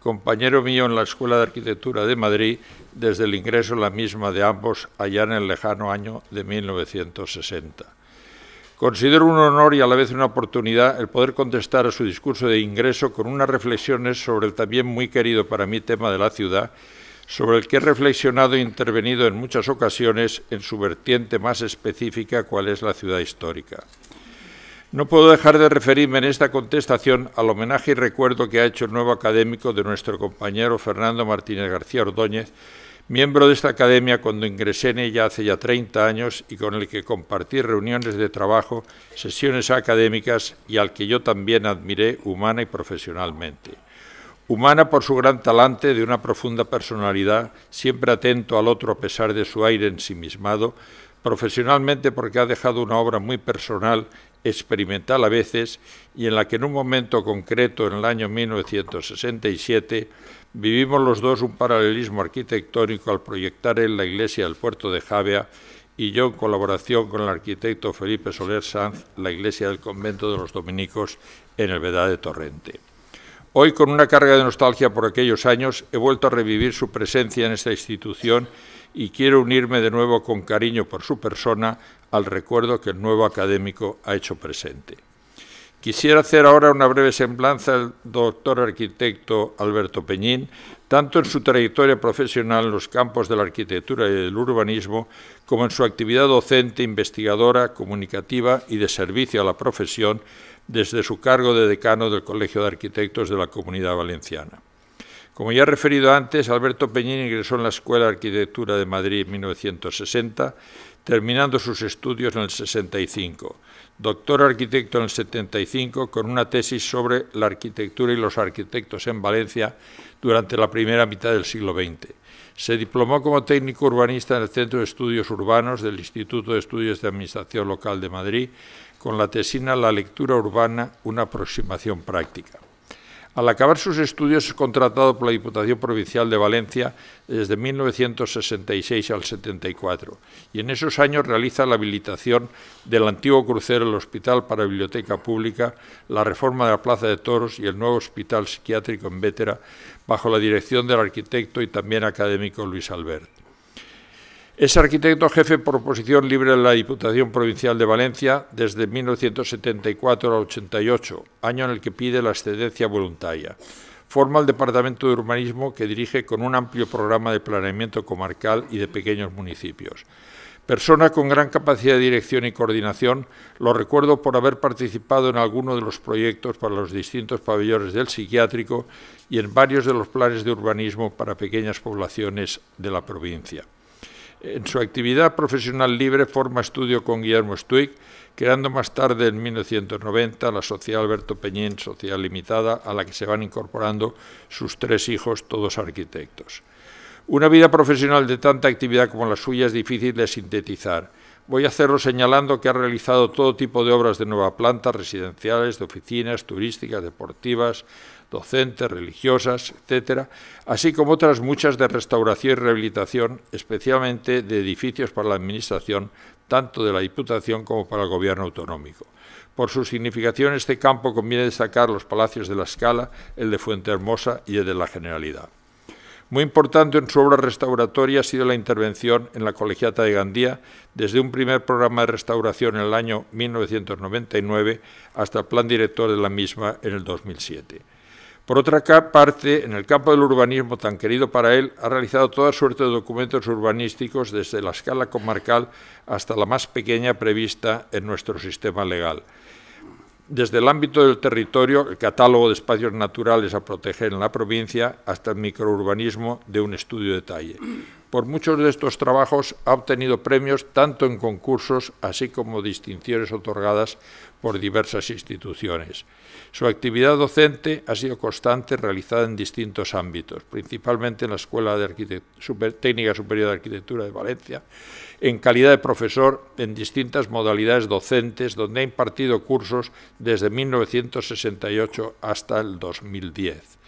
compañero mío en la Escuela de Arquitectura de Madrid desde el ingreso en la misma de ambos allá en el lejano año de 1960. Considero un honor y a la vez una oportunidad el poder contestar a su discurso de ingreso con unas reflexiones sobre el también muy querido para mí tema de la ciudad, sobre el que he reflexionado e intervenido en muchas ocasiones en su vertiente más específica, cuál es la ciudad histórica. No puedo dejar de referirme en esta contestación al homenaje y recuerdo que ha hecho el nuevo académico de nuestro compañero Fernando Martínez García Ordóñez, miembro de esta academia cuando ingresé en ella hace ya 30 años y con el que compartí reuniones de trabajo, sesiones académicas y al que yo también admiré humana y profesionalmente. Humana por su gran talante de una profunda personalidad, siempre atento al otro a pesar de su aire ensimismado, profesionalmente porque ha dejado una obra muy personal, experimental a veces, y en la que en un momento concreto, en el año 1967, Vivimos los dos un paralelismo arquitectónico al proyectar en la iglesia del puerto de Javea y yo, en colaboración con el arquitecto Felipe Soler Sanz, la iglesia del convento de los dominicos en el Vedá de Torrente. Hoy, con una carga de nostalgia por aquellos años, he vuelto a revivir su presencia en esta institución y quiero unirme de nuevo con cariño por su persona al recuerdo que el nuevo académico ha hecho presente. Quisiera hacer ahora una breve semblanza del doctor arquitecto Alberto Peñín, tanto en su trayectoria profesional en los campos de la arquitectura y del urbanismo, como en su actividad docente, investigadora, comunicativa y de servicio a la profesión, desde su cargo de decano del Colegio de Arquitectos de la Comunidad Valenciana. Como ya he referido antes, Alberto Peñín ingresó en la Escuela de Arquitectura de Madrid en 1960, terminando sus estudios en el 65 doctor arquitecto en el 75 con una tesis sobre la arquitectura y los arquitectos en Valencia durante la primera mitad del siglo XX. Se diplomó como técnico urbanista en el Centro de Estudios Urbanos del Instituto de Estudios de Administración Local de Madrid con la tesina La lectura urbana, una aproximación práctica. Al acabar sus estudios es contratado por la Diputación Provincial de Valencia desde 1966 al 74 y en esos años realiza la habilitación del antiguo crucero del Hospital para Biblioteca Pública, la reforma de la Plaza de Toros y el nuevo Hospital Psiquiátrico en Vétera bajo la dirección del arquitecto y también académico Luis Albert. Es arquitecto jefe por oposición libre de la Diputación Provincial de Valencia desde 1974 al 88, año en el que pide la excedencia voluntaria. Forma el Departamento de Urbanismo que dirige con un amplio programa de planeamiento comarcal y de pequeños municipios. Persona con gran capacidad de dirección y coordinación, lo recuerdo por haber participado en algunos de los proyectos para los distintos pabellones del psiquiátrico y en varios de los planes de urbanismo para pequeñas poblaciones de la provincia. En su actividad profesional libre forma estudio con Guillermo Stuick, creando más tarde en 1990 la Sociedad Alberto Peñín, Sociedad Limitada, a la que se van incorporando sus tres hijos, todos arquitectos. Una vida profesional de tanta actividad como la suya es difícil de sintetizar. Voy a hacerlo señalando que ha realizado todo tipo de obras de nueva planta, residenciales, de oficinas, turísticas, deportivas, docentes, religiosas, etcétera, así como otras muchas de restauración y rehabilitación, especialmente de edificios para la Administración, tanto de la Diputación como para el Gobierno autonómico. Por su significación, este campo conviene destacar los palacios de la Escala, el de Fuente Hermosa y el de la Generalidad. Muy importante en su obra restauratoria ha sido la intervención en la Colegiata de Gandía, desde un primer programa de restauración en el año 1999 hasta el plan director de la misma en el 2007. Por otra parte, en el campo del urbanismo tan querido para él, ha realizado toda suerte de documentos urbanísticos desde la escala comarcal hasta la más pequeña prevista en nuestro sistema legal. Desde el ámbito del territorio, el catálogo de espacios naturales a proteger en la provincia, hasta el microurbanismo de un estudio de detalle. Por muchos de estos trabajos ha obtenido premios tanto en concursos así como distinciones otorgadas por diversas instituciones. Su actividad docente ha sido constante, realizada en distintos ámbitos, principalmente en la Escuela de Técnica Superior de Arquitectura de Valencia, en calidad de profesor en distintas modalidades docentes, donde ha impartido cursos desde 1968 hasta el 2010.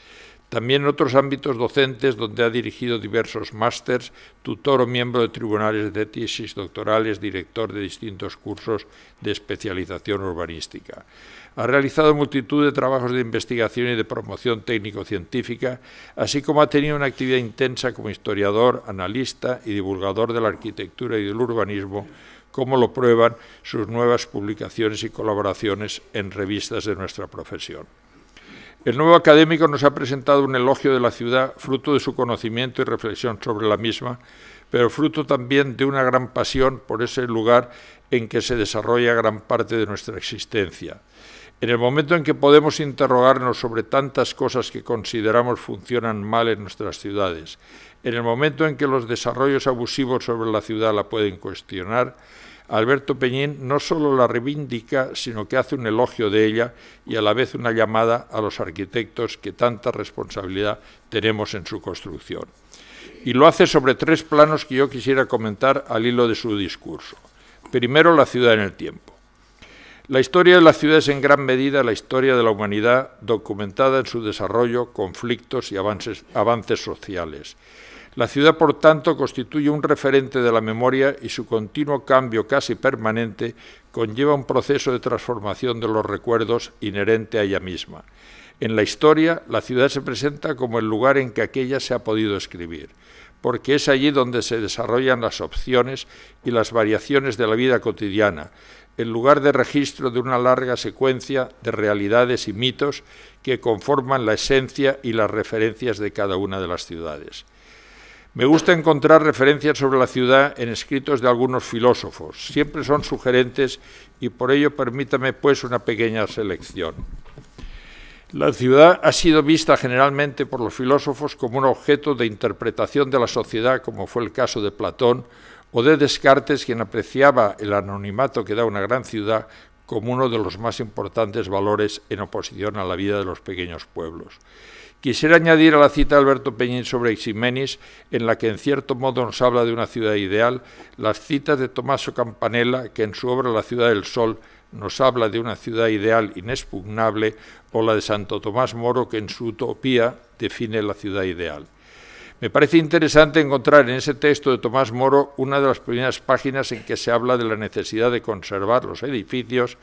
También en otros ámbitos docentes, donde ha dirigido diversos másters, tutor o miembro de tribunales de tesis doctorales, director de distintos cursos de especialización urbanística. Ha realizado multitud de trabajos de investigación y de promoción técnico-científica, así como ha tenido una actividad intensa como historiador, analista y divulgador de la arquitectura y del urbanismo, como lo prueban sus nuevas publicaciones y colaboraciones en revistas de nuestra profesión. El nuevo académico nos ha presentado un elogio de la ciudad, fruto de su conocimiento y reflexión sobre la misma, pero fruto también de una gran pasión por ese lugar en que se desarrolla gran parte de nuestra existencia. En el momento en que podemos interrogarnos sobre tantas cosas que consideramos funcionan mal en nuestras ciudades, en el momento en que los desarrollos abusivos sobre la ciudad la pueden cuestionar, Alberto Peñín no solo la reivindica, sino que hace un elogio de ella y a la vez una llamada a los arquitectos que tanta responsabilidad tenemos en su construcción. Y lo hace sobre tres planos que yo quisiera comentar al hilo de su discurso. Primero, la ciudad en el tiempo. La historia de la ciudad es en gran medida la historia de la humanidad documentada en su desarrollo, conflictos y avances, avances sociales. La ciudad, por tanto, constituye un referente de la memoria y su continuo cambio casi permanente conlleva un proceso de transformación de los recuerdos inherente a ella misma. En la historia, la ciudad se presenta como el lugar en que aquella se ha podido escribir, porque es allí donde se desarrollan las opciones y las variaciones de la vida cotidiana, el lugar de registro de una larga secuencia de realidades y mitos que conforman la esencia y las referencias de cada una de las ciudades. Me gusta encontrar referencias sobre la ciudad en escritos de algunos filósofos. Siempre son sugerentes y por ello permítame pues una pequeña selección. La ciudad ha sido vista generalmente por los filósofos como un objeto de interpretación de la sociedad, como fue el caso de Platón, o de Descartes, quien apreciaba el anonimato que da una gran ciudad como uno de los más importantes valores en oposición a la vida de los pequeños pueblos. Quisiera añadir a la cita de Alberto Peñín sobre Ximenis, en la que en cierto modo nos habla de una ciudad ideal, las citas de Tomaso Campanella, que en su obra La ciudad del sol nos habla de una ciudad ideal inexpugnable, o la de Santo Tomás Moro, que en su utopía define la ciudad ideal. Me parece interesante encontrar en ese texto de Tomás Moro una de las primeras páginas en que se habla de la necesidad de conservar los edificios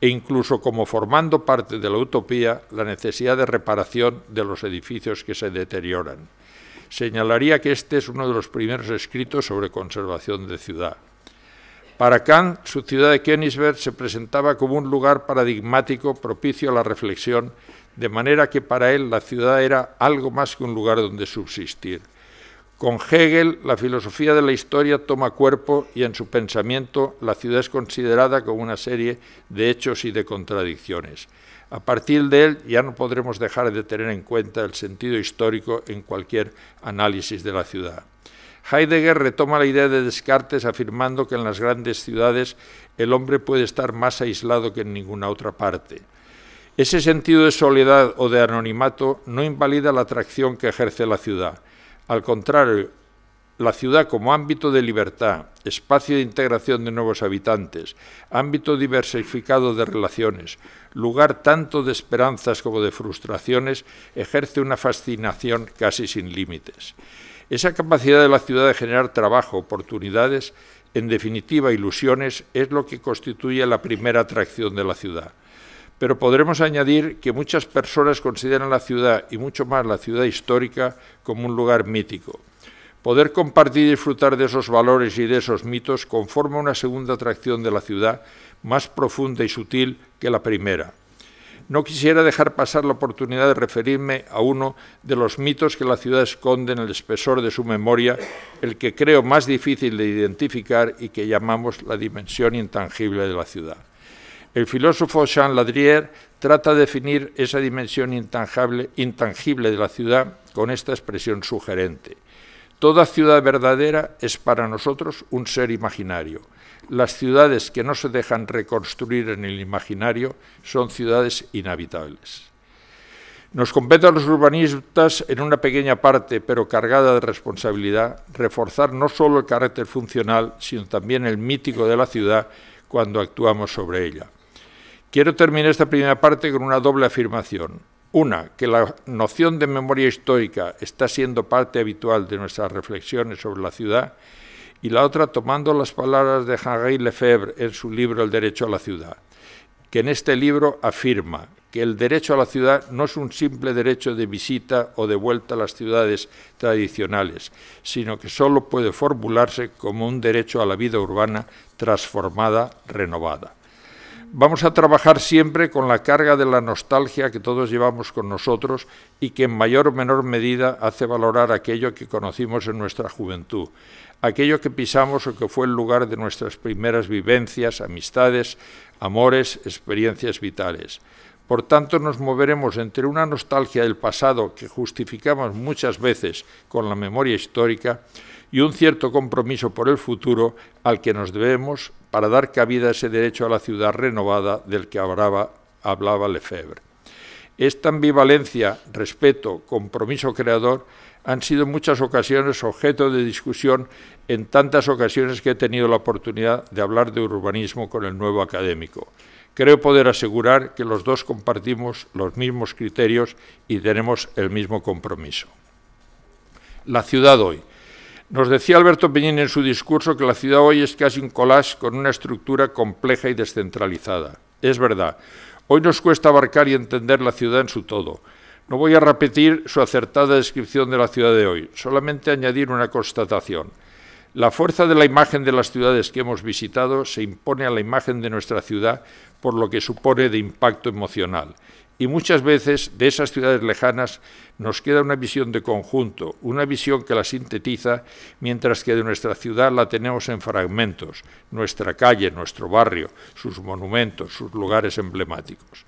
e incluso como formando parte de la utopía la necesidad de reparación de los edificios que se deterioran. Señalaría que este es uno de los primeros escritos sobre conservación de ciudad. Para Kant, su ciudad de Königsberg se presentaba como un lugar paradigmático propicio a la reflexión, de manera que para él la ciudad era algo más que un lugar donde subsistir. Con Hegel, la filosofía de la historia toma cuerpo y en su pensamiento la ciudad es considerada como una serie de hechos y de contradicciones. A partir de él ya no podremos dejar de tener en cuenta el sentido histórico en cualquier análisis de la ciudad. Heidegger retoma la idea de Descartes afirmando que en las grandes ciudades el hombre puede estar más aislado que en ninguna otra parte. Ese sentido de soledad o de anonimato no invalida la atracción que ejerce la ciudad. Al contrario, la ciudad como ámbito de libertad, espacio de integración de nuevos habitantes, ámbito diversificado de relaciones, lugar tanto de esperanzas como de frustraciones, ejerce una fascinación casi sin límites. Esa capacidad de la ciudad de generar trabajo, oportunidades, en definitiva ilusiones, es lo que constituye la primera atracción de la ciudad pero podremos añadir que muchas personas consideran la ciudad, y mucho más la ciudad histórica, como un lugar mítico. Poder compartir y disfrutar de esos valores y de esos mitos conforma una segunda atracción de la ciudad más profunda y sutil que la primera. No quisiera dejar pasar la oportunidad de referirme a uno de los mitos que la ciudad esconde en el espesor de su memoria, el que creo más difícil de identificar y que llamamos la dimensión intangible de la ciudad. El filósofo Jean Ladrier trata de definir esa dimensión intangible, intangible de la ciudad con esta expresión sugerente. Toda ciudad verdadera es para nosotros un ser imaginario. Las ciudades que no se dejan reconstruir en el imaginario son ciudades inhabitables. Nos compete a los urbanistas, en una pequeña parte, pero cargada de responsabilidad, reforzar no solo el carácter funcional, sino también el mítico de la ciudad cuando actuamos sobre ella. Quiero terminar esta primera parte con una doble afirmación. Una, que la noción de memoria histórica está siendo parte habitual de nuestras reflexiones sobre la ciudad, y la otra tomando las palabras de Henri Lefebvre en su libro El derecho a la ciudad, que en este libro afirma que el derecho a la ciudad no es un simple derecho de visita o de vuelta a las ciudades tradicionales, sino que sólo puede formularse como un derecho a la vida urbana transformada, renovada vamos a trabajar siempre con la carga de la nostalgia que todos llevamos con nosotros y que en mayor o menor medida hace valorar aquello que conocimos en nuestra juventud, aquello que pisamos o que fue el lugar de nuestras primeras vivencias, amistades, amores, experiencias vitales. Por tanto, nos moveremos entre una nostalgia del pasado que justificamos muchas veces con la memoria histórica, y un cierto compromiso por el futuro al que nos debemos para dar cabida a ese derecho a la ciudad renovada del que hablaba, hablaba Lefebvre. Esta ambivalencia, respeto, compromiso creador han sido en muchas ocasiones objeto de discusión en tantas ocasiones que he tenido la oportunidad de hablar de urbanismo con el nuevo académico. Creo poder asegurar que los dos compartimos los mismos criterios y tenemos el mismo compromiso. La ciudad hoy. Nos decía Alberto Peñín en su discurso que la ciudad hoy es casi un collage con una estructura compleja y descentralizada. Es verdad, hoy nos cuesta abarcar y entender la ciudad en su todo. No voy a repetir su acertada descripción de la ciudad de hoy, solamente añadir una constatación. La fuerza de la imagen de las ciudades que hemos visitado se impone a la imagen de nuestra ciudad por lo que supone de impacto emocional y muchas veces de esas ciudades lejanas nos queda una visión de conjunto, una visión que la sintetiza, mientras que de nuestra ciudad la tenemos en fragmentos, nuestra calle, nuestro barrio, sus monumentos, sus lugares emblemáticos.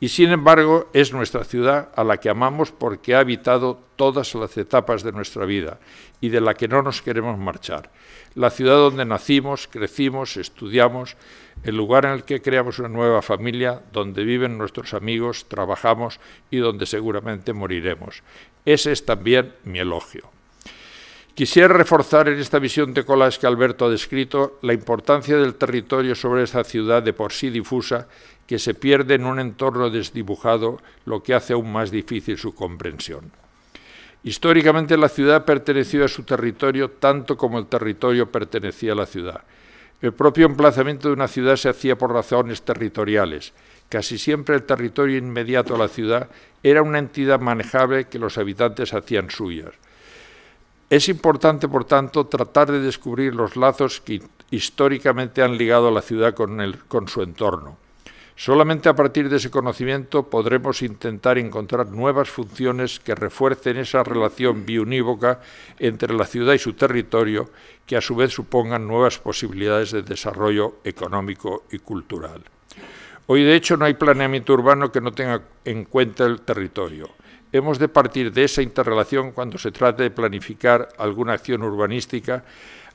Y sin embargo es nuestra ciudad a la que amamos porque ha habitado todas las etapas de nuestra vida y de la que no nos queremos marchar. La ciudad donde nacimos, crecimos, estudiamos, el lugar en el que creamos una nueva familia donde viven nuestros amigos, trabajamos y donde seguramente moriremos. Ese es también mi elogio. Quisiera reforzar en esta visión de colas que Alberto ha descrito la importancia del territorio sobre esa ciudad de por sí difusa que se pierde en un entorno desdibujado, lo que hace aún más difícil su comprensión. Históricamente la ciudad perteneció a su territorio tanto como el territorio pertenecía a la ciudad. El propio emplazamiento de una ciudad se hacía por razones territoriales. Casi siempre el territorio inmediato a la ciudad era una entidad manejable que los habitantes hacían suyas. Es importante, por tanto, tratar de descubrir los lazos que históricamente han ligado a la ciudad con, con su entorno. Solamente a partir de ese conocimiento podremos intentar encontrar nuevas funciones que refuercen esa relación biunívoca entre la ciudad y su territorio, que a su vez supongan nuevas posibilidades de desarrollo económico y cultural. Hoy, de hecho, no hay planeamiento urbano que no tenga en cuenta el territorio. Hemos de partir de esa interrelación cuando se trate de planificar alguna acción urbanística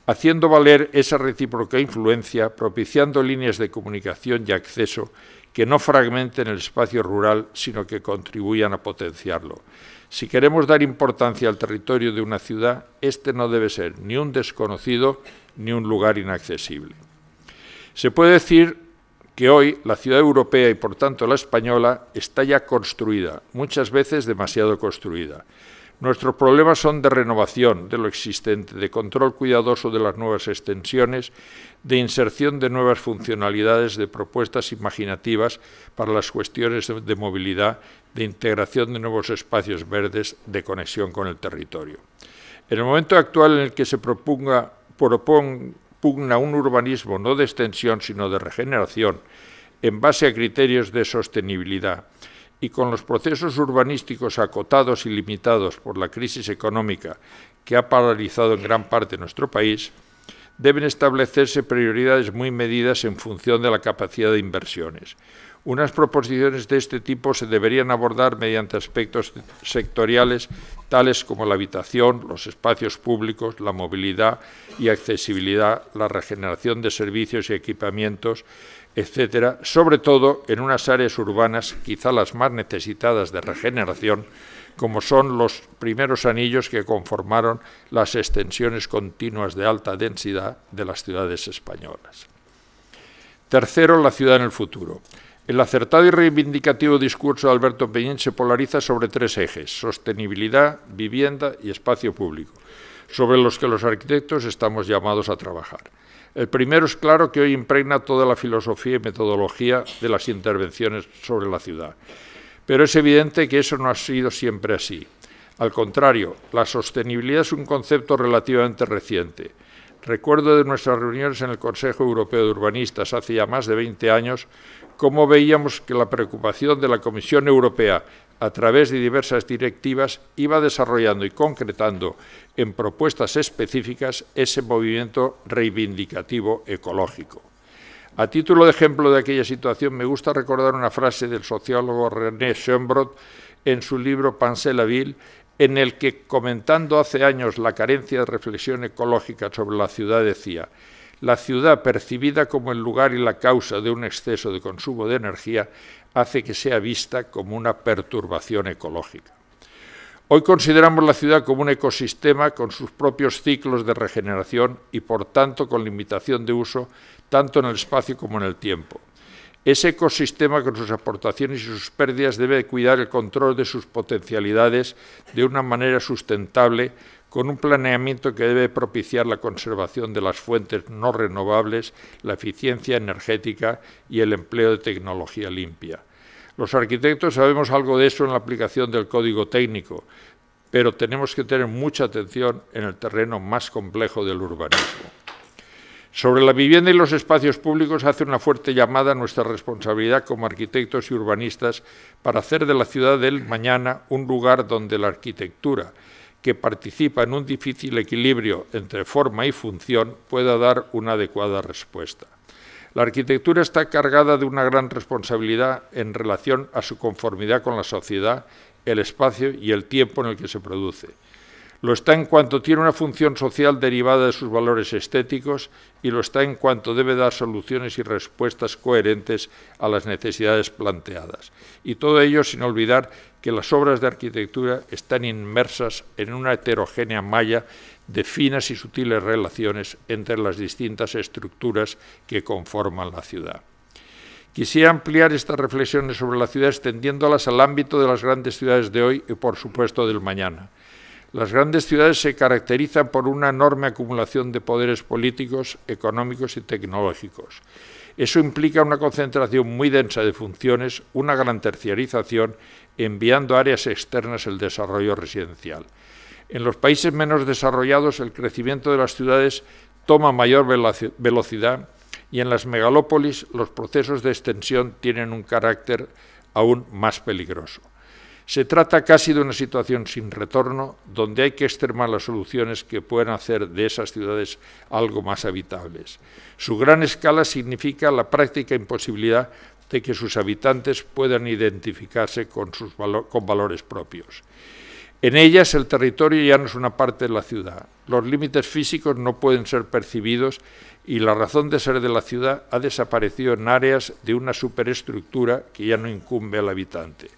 haciendo valer esa recíproca influencia, propiciando líneas de comunicación y acceso que no fragmenten el espacio rural, sino que contribuyan a potenciarlo. Si queremos dar importancia al territorio de una ciudad, este no debe ser ni un desconocido ni un lugar inaccesible. Se puede decir que hoy la ciudad europea y por tanto la española está ya construida, muchas veces demasiado construida. Nuestros problemas son de renovación de lo existente, de control cuidadoso de las nuevas extensiones, de inserción de nuevas funcionalidades, de propuestas imaginativas para las cuestiones de, movilidad, de integración de nuevos espacios verdes, de conexión con el territorio. En el momento actual en el que se proponga, un urbanismo no de extensión, sino de regeneración, en base a criterios de sostenibilidad, y con los procesos urbanísticos acotados y limitados por la crisis económica que ha paralizado en gran parte nuestro país, deben establecerse prioridades muy medidas en función de la capacidad de inversiones. Unas proposiciones de este tipo se deberían abordar mediante aspectos sectoriales tales como la habitación, los espacios públicos, la movilidad y accesibilidad, la regeneración de servicios y equipamientos, etcétera, sobre todo en unas áreas urbanas quizá las más necesitadas de regeneración, como son los primeros anillos que conformaron las extensiones continuas de alta densidad de las ciudades españolas. Tercero, la ciudad en el futuro. El acertado y reivindicativo discurso de Alberto Peñín se polariza sobre tres ejes, sostenibilidad, vivienda y espacio público, sobre los que los arquitectos estamos llamados a trabajar. El primero es claro que hoy impregna toda la filosofía y metodología de las intervenciones sobre la ciudad. Pero es evidente que eso no ha sido siempre así. Al contrario, la sostenibilidad es un concepto relativamente reciente. Recuerdo de nuestras reuniones en el Consejo Europeo de Urbanistas hace ya más de 20 años cómo veíamos que la preocupación de la Comisión Europea a través de diversas directivas iba desarrollando y concretando en propuestas específicas ese movimiento reivindicativo ecológico. A título de ejemplo de aquella situación, me gusta recordar una frase del sociólogo René Schombrot en su libro Pansé la ville, en el que, comentando hace años la carencia de reflexión ecológica sobre la ciudad, decía la ciudad percibida como el lugar y la causa de un exceso de consumo de energía hace que sea vista como una perturbación ecológica. Hoy consideramos la ciudad como un ecosistema con sus propios ciclos de regeneración y por tanto con limitación de uso tanto en el espacio como en el tiempo. Ese ecosistema con sus aportaciones y sus pérdidas debe cuidar el control de sus potencialidades de una manera sustentable con un planeamiento que debe propiciar la conservación de las fuentes no renovables, la eficiencia energética y el empleo de tecnología limpia. Los arquitectos sabemos algo de eso en la aplicación del código técnico, pero tenemos que tener mucha atención en el terreno más complejo del urbanismo. Sobre la vivienda y los espacios públicos hace una fuerte llamada a nuestra responsabilidad como arquitectos y urbanistas para hacer de la ciudad del mañana un lugar donde la arquitectura, que participa en un difícil equilibrio entre forma y función pueda dar una adecuada respuesta. La arquitectura está cargada de una gran responsabilidad en relación a su conformidad con la sociedad, el espacio y el tiempo en el que se produce lo está en cuanto tiene una función social derivada de sus valores estéticos y lo está en cuanto debe dar soluciones y respuestas coherentes a las necesidades planteadas. Y todo ello sin olvidar que las obras de arquitectura están inmersas en una heterogénea malla de finas y sutiles relaciones entre las distintas estructuras que conforman la ciudad. Quisiera ampliar estas reflexiones sobre la ciudad extendiéndolas al ámbito de las grandes ciudades de hoy y, por supuesto, del mañana las grandes ciudades se caracterizan por una enorme acumulación de poderes políticos, económicos y tecnológicos. Eso implica una concentración muy densa de funciones, una gran terciarización, enviando a áreas externas el desarrollo residencial. En los países menos desarrollados el crecimiento de las ciudades toma mayor velocidad y en las megalópolis los procesos de extensión tienen un carácter aún más peligroso. Se trata casi de una situación sin retorno donde hay que extremar las soluciones que puedan hacer de esas ciudades algo más habitables. Su gran escala significa la práctica imposibilidad de que sus habitantes puedan identificarse con, sus con valores propios. En ellas el territorio ya no es una parte de la ciudad. Los límites físicos no pueden ser percibidos y la razón de ser de la ciudad ha desaparecido en áreas de una superestructura que ya no incumbe al habitante.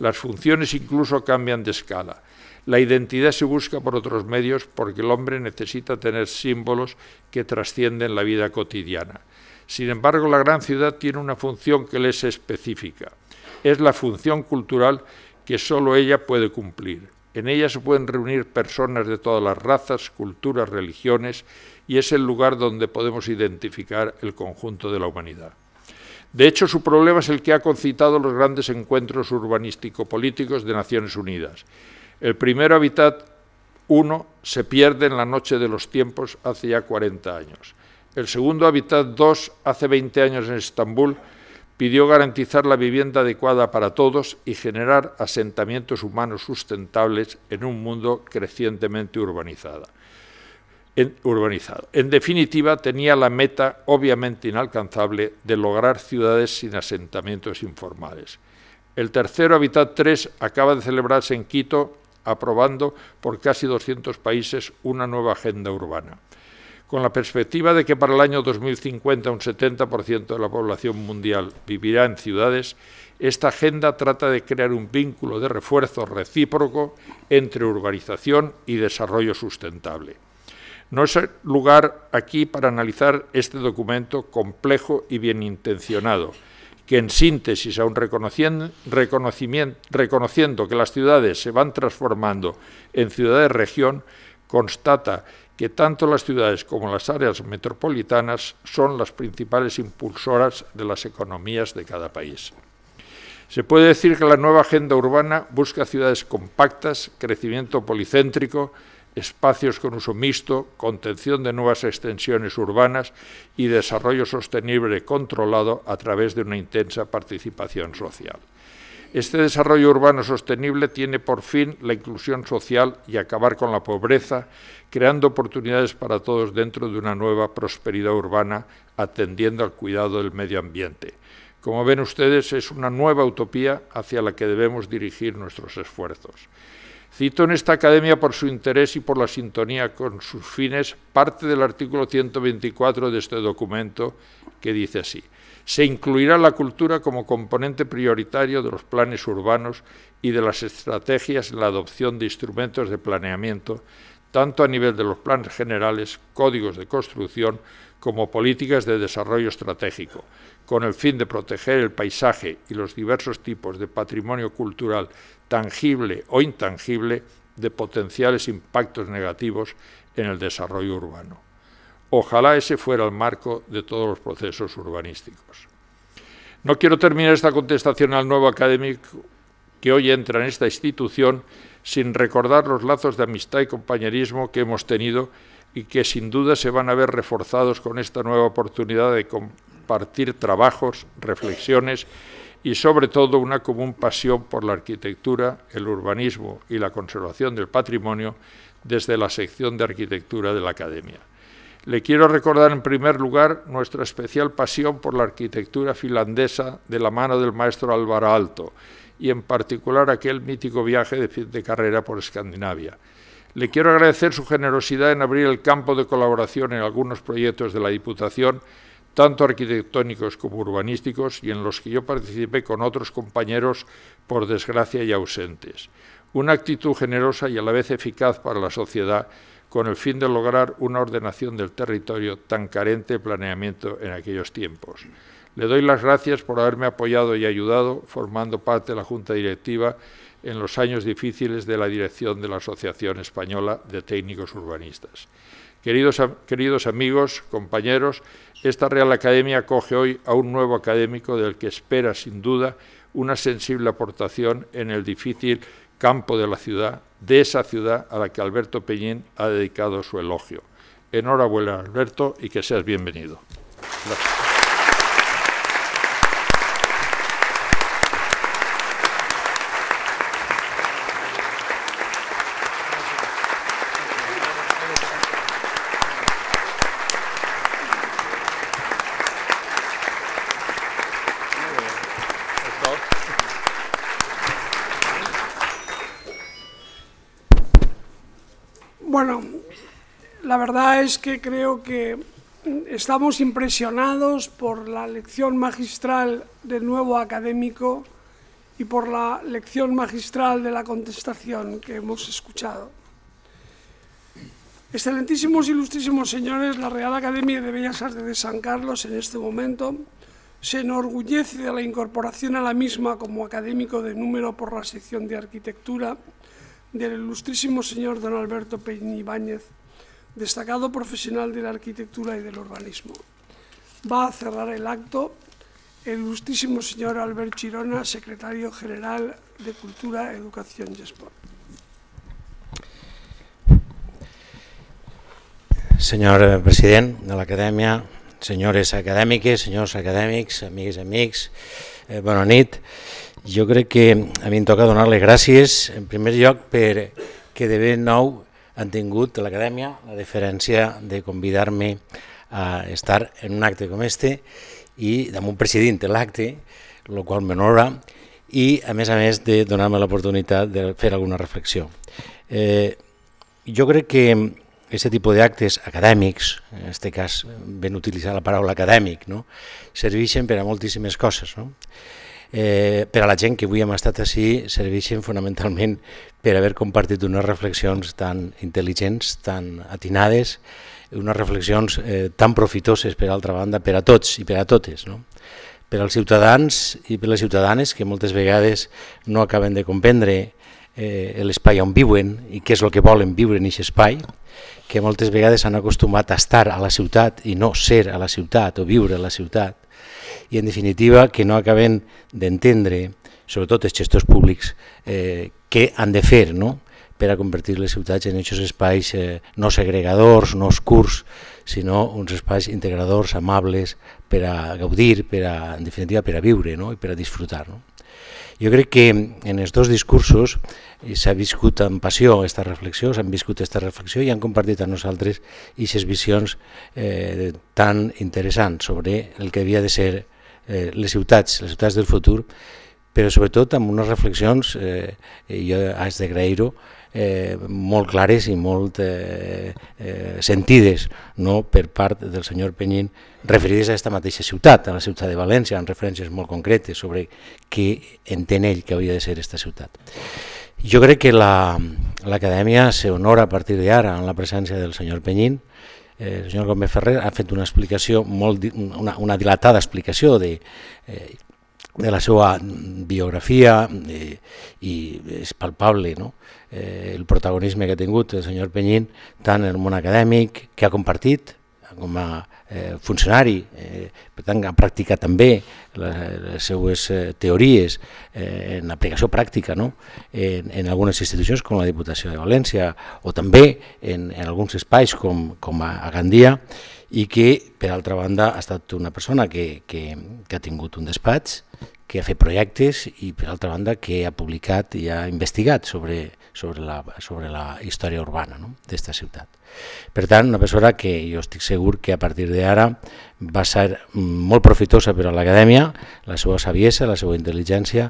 Las funciones incluso cambian de escala. La identidad se busca por otros medios porque el hombre necesita tener símbolos que trascienden la vida cotidiana. Sin embargo, la gran ciudad tiene una función que le es específica. Es la función cultural que solo ella puede cumplir. En ella se pueden reunir personas de todas las razas, culturas, religiones y es el lugar donde podemos identificar el conjunto de la humanidad. De hecho, su problema es el que ha concitado los grandes encuentros urbanístico-políticos de Naciones Unidas. El primer hábitat 1 se pierde en la noche de los tiempos hace ya 40 años. El segundo hábitat 2, hace 20 años en Estambul, pidió garantizar la vivienda adecuada para todos y generar asentamientos humanos sustentables en un mundo crecientemente urbanizado urbanizado. En definitiva, tenía la meta obviamente inalcanzable de lograr ciudades sin asentamientos informales. El tercero Habitat 3 acaba de celebrarse en Quito, aprobando por casi 200 países una nueva agenda urbana. Con la perspectiva de que para el año 2050 un 70% de la población mundial vivirá en ciudades, esta agenda trata de crear un vínculo de refuerzo recíproco entre urbanización y desarrollo sustentable. No es lugar aquí para analizar este documento complejo y bien intencionado, que en síntesis, aun reconociendo, que las ciudades se van transformando en ciudades-región, constata que tanto las ciudades como las áreas metropolitanas son las principales impulsoras de las economías de cada país. Se puede decir que la nueva agenda urbana busca ciudades compactas, crecimiento policéntrico, espacios con uso mixto, contención de nuevas extensiones urbanas y desarrollo sostenible controlado a través de una intensa participación social. Este desarrollo urbano sostenible tiene por fin la inclusión social y acabar con la pobreza, creando oportunidades para todos dentro de una nueva prosperidad urbana, atendiendo al cuidado del medio ambiente. Como ven ustedes, es una nueva utopía hacia la que debemos dirigir nuestros esfuerzos. Cito en esta academia por su interés y por la sintonía con sus fines parte del artículo 124 de este documento que dice así. Se incluirá la cultura como componente prioritario de los planes urbanos y de las estrategias en la adopción de instrumentos de planeamiento, tanto a nivel de los planes generales, códigos de construcción, como políticas de desarrollo estratégico, con el fin de proteger el paisaje y los diversos tipos de patrimonio cultural tangible o intangible de potenciales impactos negativos en el desarrollo urbano. Ojalá ese fuera el marco de todos los procesos urbanísticos. No quiero terminar esta contestación al nuevo académico que hoy entra en esta institución sin recordar los lazos de amistad y compañerismo que hemos tenido y que sin duda se van a ver reforzados con esta nueva oportunidad de compartir trabajos, reflexiones y sobre todo una común pasión por la arquitectura, el urbanismo y la conservación del patrimonio desde la sección de arquitectura de la Academia. Le quiero recordar en primer lugar nuestra especial pasión por la arquitectura finlandesa de la mano del maestro Álvaro Alto y en particular aquel mítico viaje de de carrera por Escandinavia. Le quiero agradecer su generosidad en abrir el campo de colaboración en algunos proyectos de la Diputación, tanto arquitectónicos como urbanísticos, y en los que yo participé con otros compañeros, por desgracia, ya ausentes. Una actitud generosa y a la vez eficaz para la sociedad, con el fin de lograr una ordenación del territorio tan carente de planeamiento en aquellos tiempos. Le doy las gracias por haberme apoyado y ayudado, formando parte de la Junta Directiva en los años difíciles de la dirección de la Asociación Española de Técnicos Urbanistas. Queridos, amigos, compañeros, esta Real Academia acoge hoy a un nuevo académico del que espera sin duda una sensible aportación en el difícil campo de la ciudad, de esa ciudad a la que Alberto Peñín ha dedicado su elogio. Enhorabuena, Alberto, y que seas bienvenido. la verdad es que creo que estamos impresionados por la lección magistral del nuevo académico y por la lección magistral de la contestación que hemos escuchado. Excelentísimos, ilustrísimos señores, la Real Academia de Bellas Artes de San Carlos en este momento se enorgullece de la incorporación a la misma como académico de número por la sección de arquitectura del ilustrísimo señor don Alberto Peñibáñez destacado profesional de la arquitectura y del urbanismo. Va a cerrar el acto el ilustrísimo señor Albert Chirona, secretario general de Cultura, Educación y Sport. Senyor president de l'Acadèmia, senyores acadèmiques, senyors acadèmics, amigues i amics, eh, bona nit. Jo crec que a mi em toca donar les gràcies, en primer lloc, per que de ben nou han tingut l'acadèmia la diferència de convidar-me a estar en un acte com este i damunt de l'acte, el qual m'honora, i a més a més de donar-me l'oportunitat de fer alguna reflexió. Eh, jo crec que aquest tipus d'actes acadèmics, en aquest cas ben utilitzar la paraula acadèmic, no? serveixen per a moltíssimes coses. No? eh, per a la gent que avui hem estat així, serveixen fonamentalment per haver compartit unes reflexions tan intel·ligents, tan atinades, unes reflexions eh, tan profitoses, per altra banda, per a tots i per a totes. No? Per als ciutadans i per les ciutadanes que moltes vegades no acaben de comprendre eh, l'espai on viuen i què és el que volen viure en aquest espai, que moltes vegades s'han acostumat a estar a la ciutat i no ser a la ciutat o viure a la ciutat, i en definitiva que no acaben d'entendre, sobretot els gestors públics, eh, què han de fer no? per a convertir les ciutats en aquests espais eh, no segregadors, no oscurs, sinó uns espais integradors, amables, per a gaudir, per a, en definitiva per a viure no? i per a disfrutar. No? Jo crec que en els dos discursos i s'ha viscut amb passió aquesta reflexió, s'han viscut aquesta reflexió i han compartit amb nosaltres aquestes visions eh, tan interessants sobre el que havia de ser eh, les ciutats, les ciutats del futur, però sobretot amb unes reflexions, eh, jo haig d'agrair-ho, eh, molt clares i molt eh, eh, sentides no? per part del senyor Penyín referides a aquesta mateixa ciutat, a la ciutat de València, amb referències molt concretes sobre què entén ell que hauria de ser aquesta ciutat. Jo crec que l'acadèmia la, s'honora a partir d'ara en la presència del senyor Penyín. Eh, el senyor Gómez Ferrer ha fet una explicació molt, una, una dilatada explicació de, eh, de la seva biografia eh, i és palpable no? eh, el protagonisme que ha tingut el senyor Penyín tant en el món acadèmic que ha compartit com a eh, funcionari, eh, per tant ha practicat també les, les seues eh, teories eh, en aplicació pràctica no? en, en algunes institucions com la Diputació de València o també en, en alguns espais com, com a, a Gandia i que per altra banda ha estat una persona que, que, que ha tingut un despatx, que ha fet projectes i per altra banda que ha publicat i ha investigat sobre, sobre la, sobre la història urbana no? d'esta ciutat. Per tant, una persona que jo estic segur que a partir d'ara va ser molt profitosa per a l'acadèmia, la seva saviesa, la seva intel·ligència,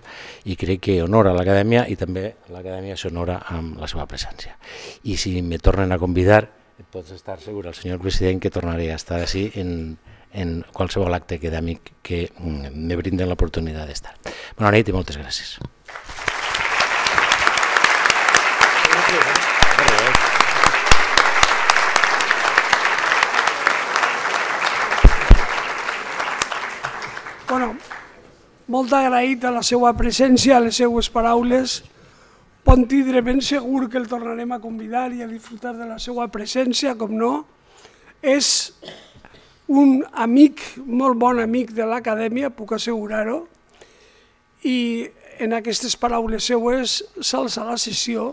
i crec que honora l'acadèmia i també l'acadèmia s'honora amb la seva presència. I si me tornen a convidar, pots estar segur, el senyor president, que tornaré a estar així en, en qualsevol acte acadèmic que mm, me brinden l'oportunitat d'estar. Bona nit i moltes gràcies. Bueno, molt agraït a la seva presència, a les seues paraules. Pot tindre ben segur que el tornarem a convidar i a disfrutar de la seva presència, com no. És un amic, molt bon amic de l'acadèmia, puc assegurar-ho, i en aquestes paraules seues s'alça la sessió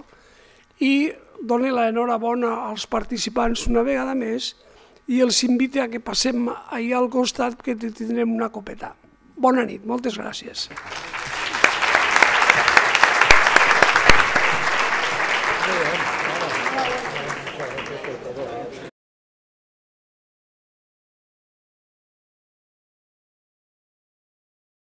i doni l'enhorabona als participants una vegada més i els invita a que passem allà al costat que tindrem una copeta. Bona nit, moltes gràcies.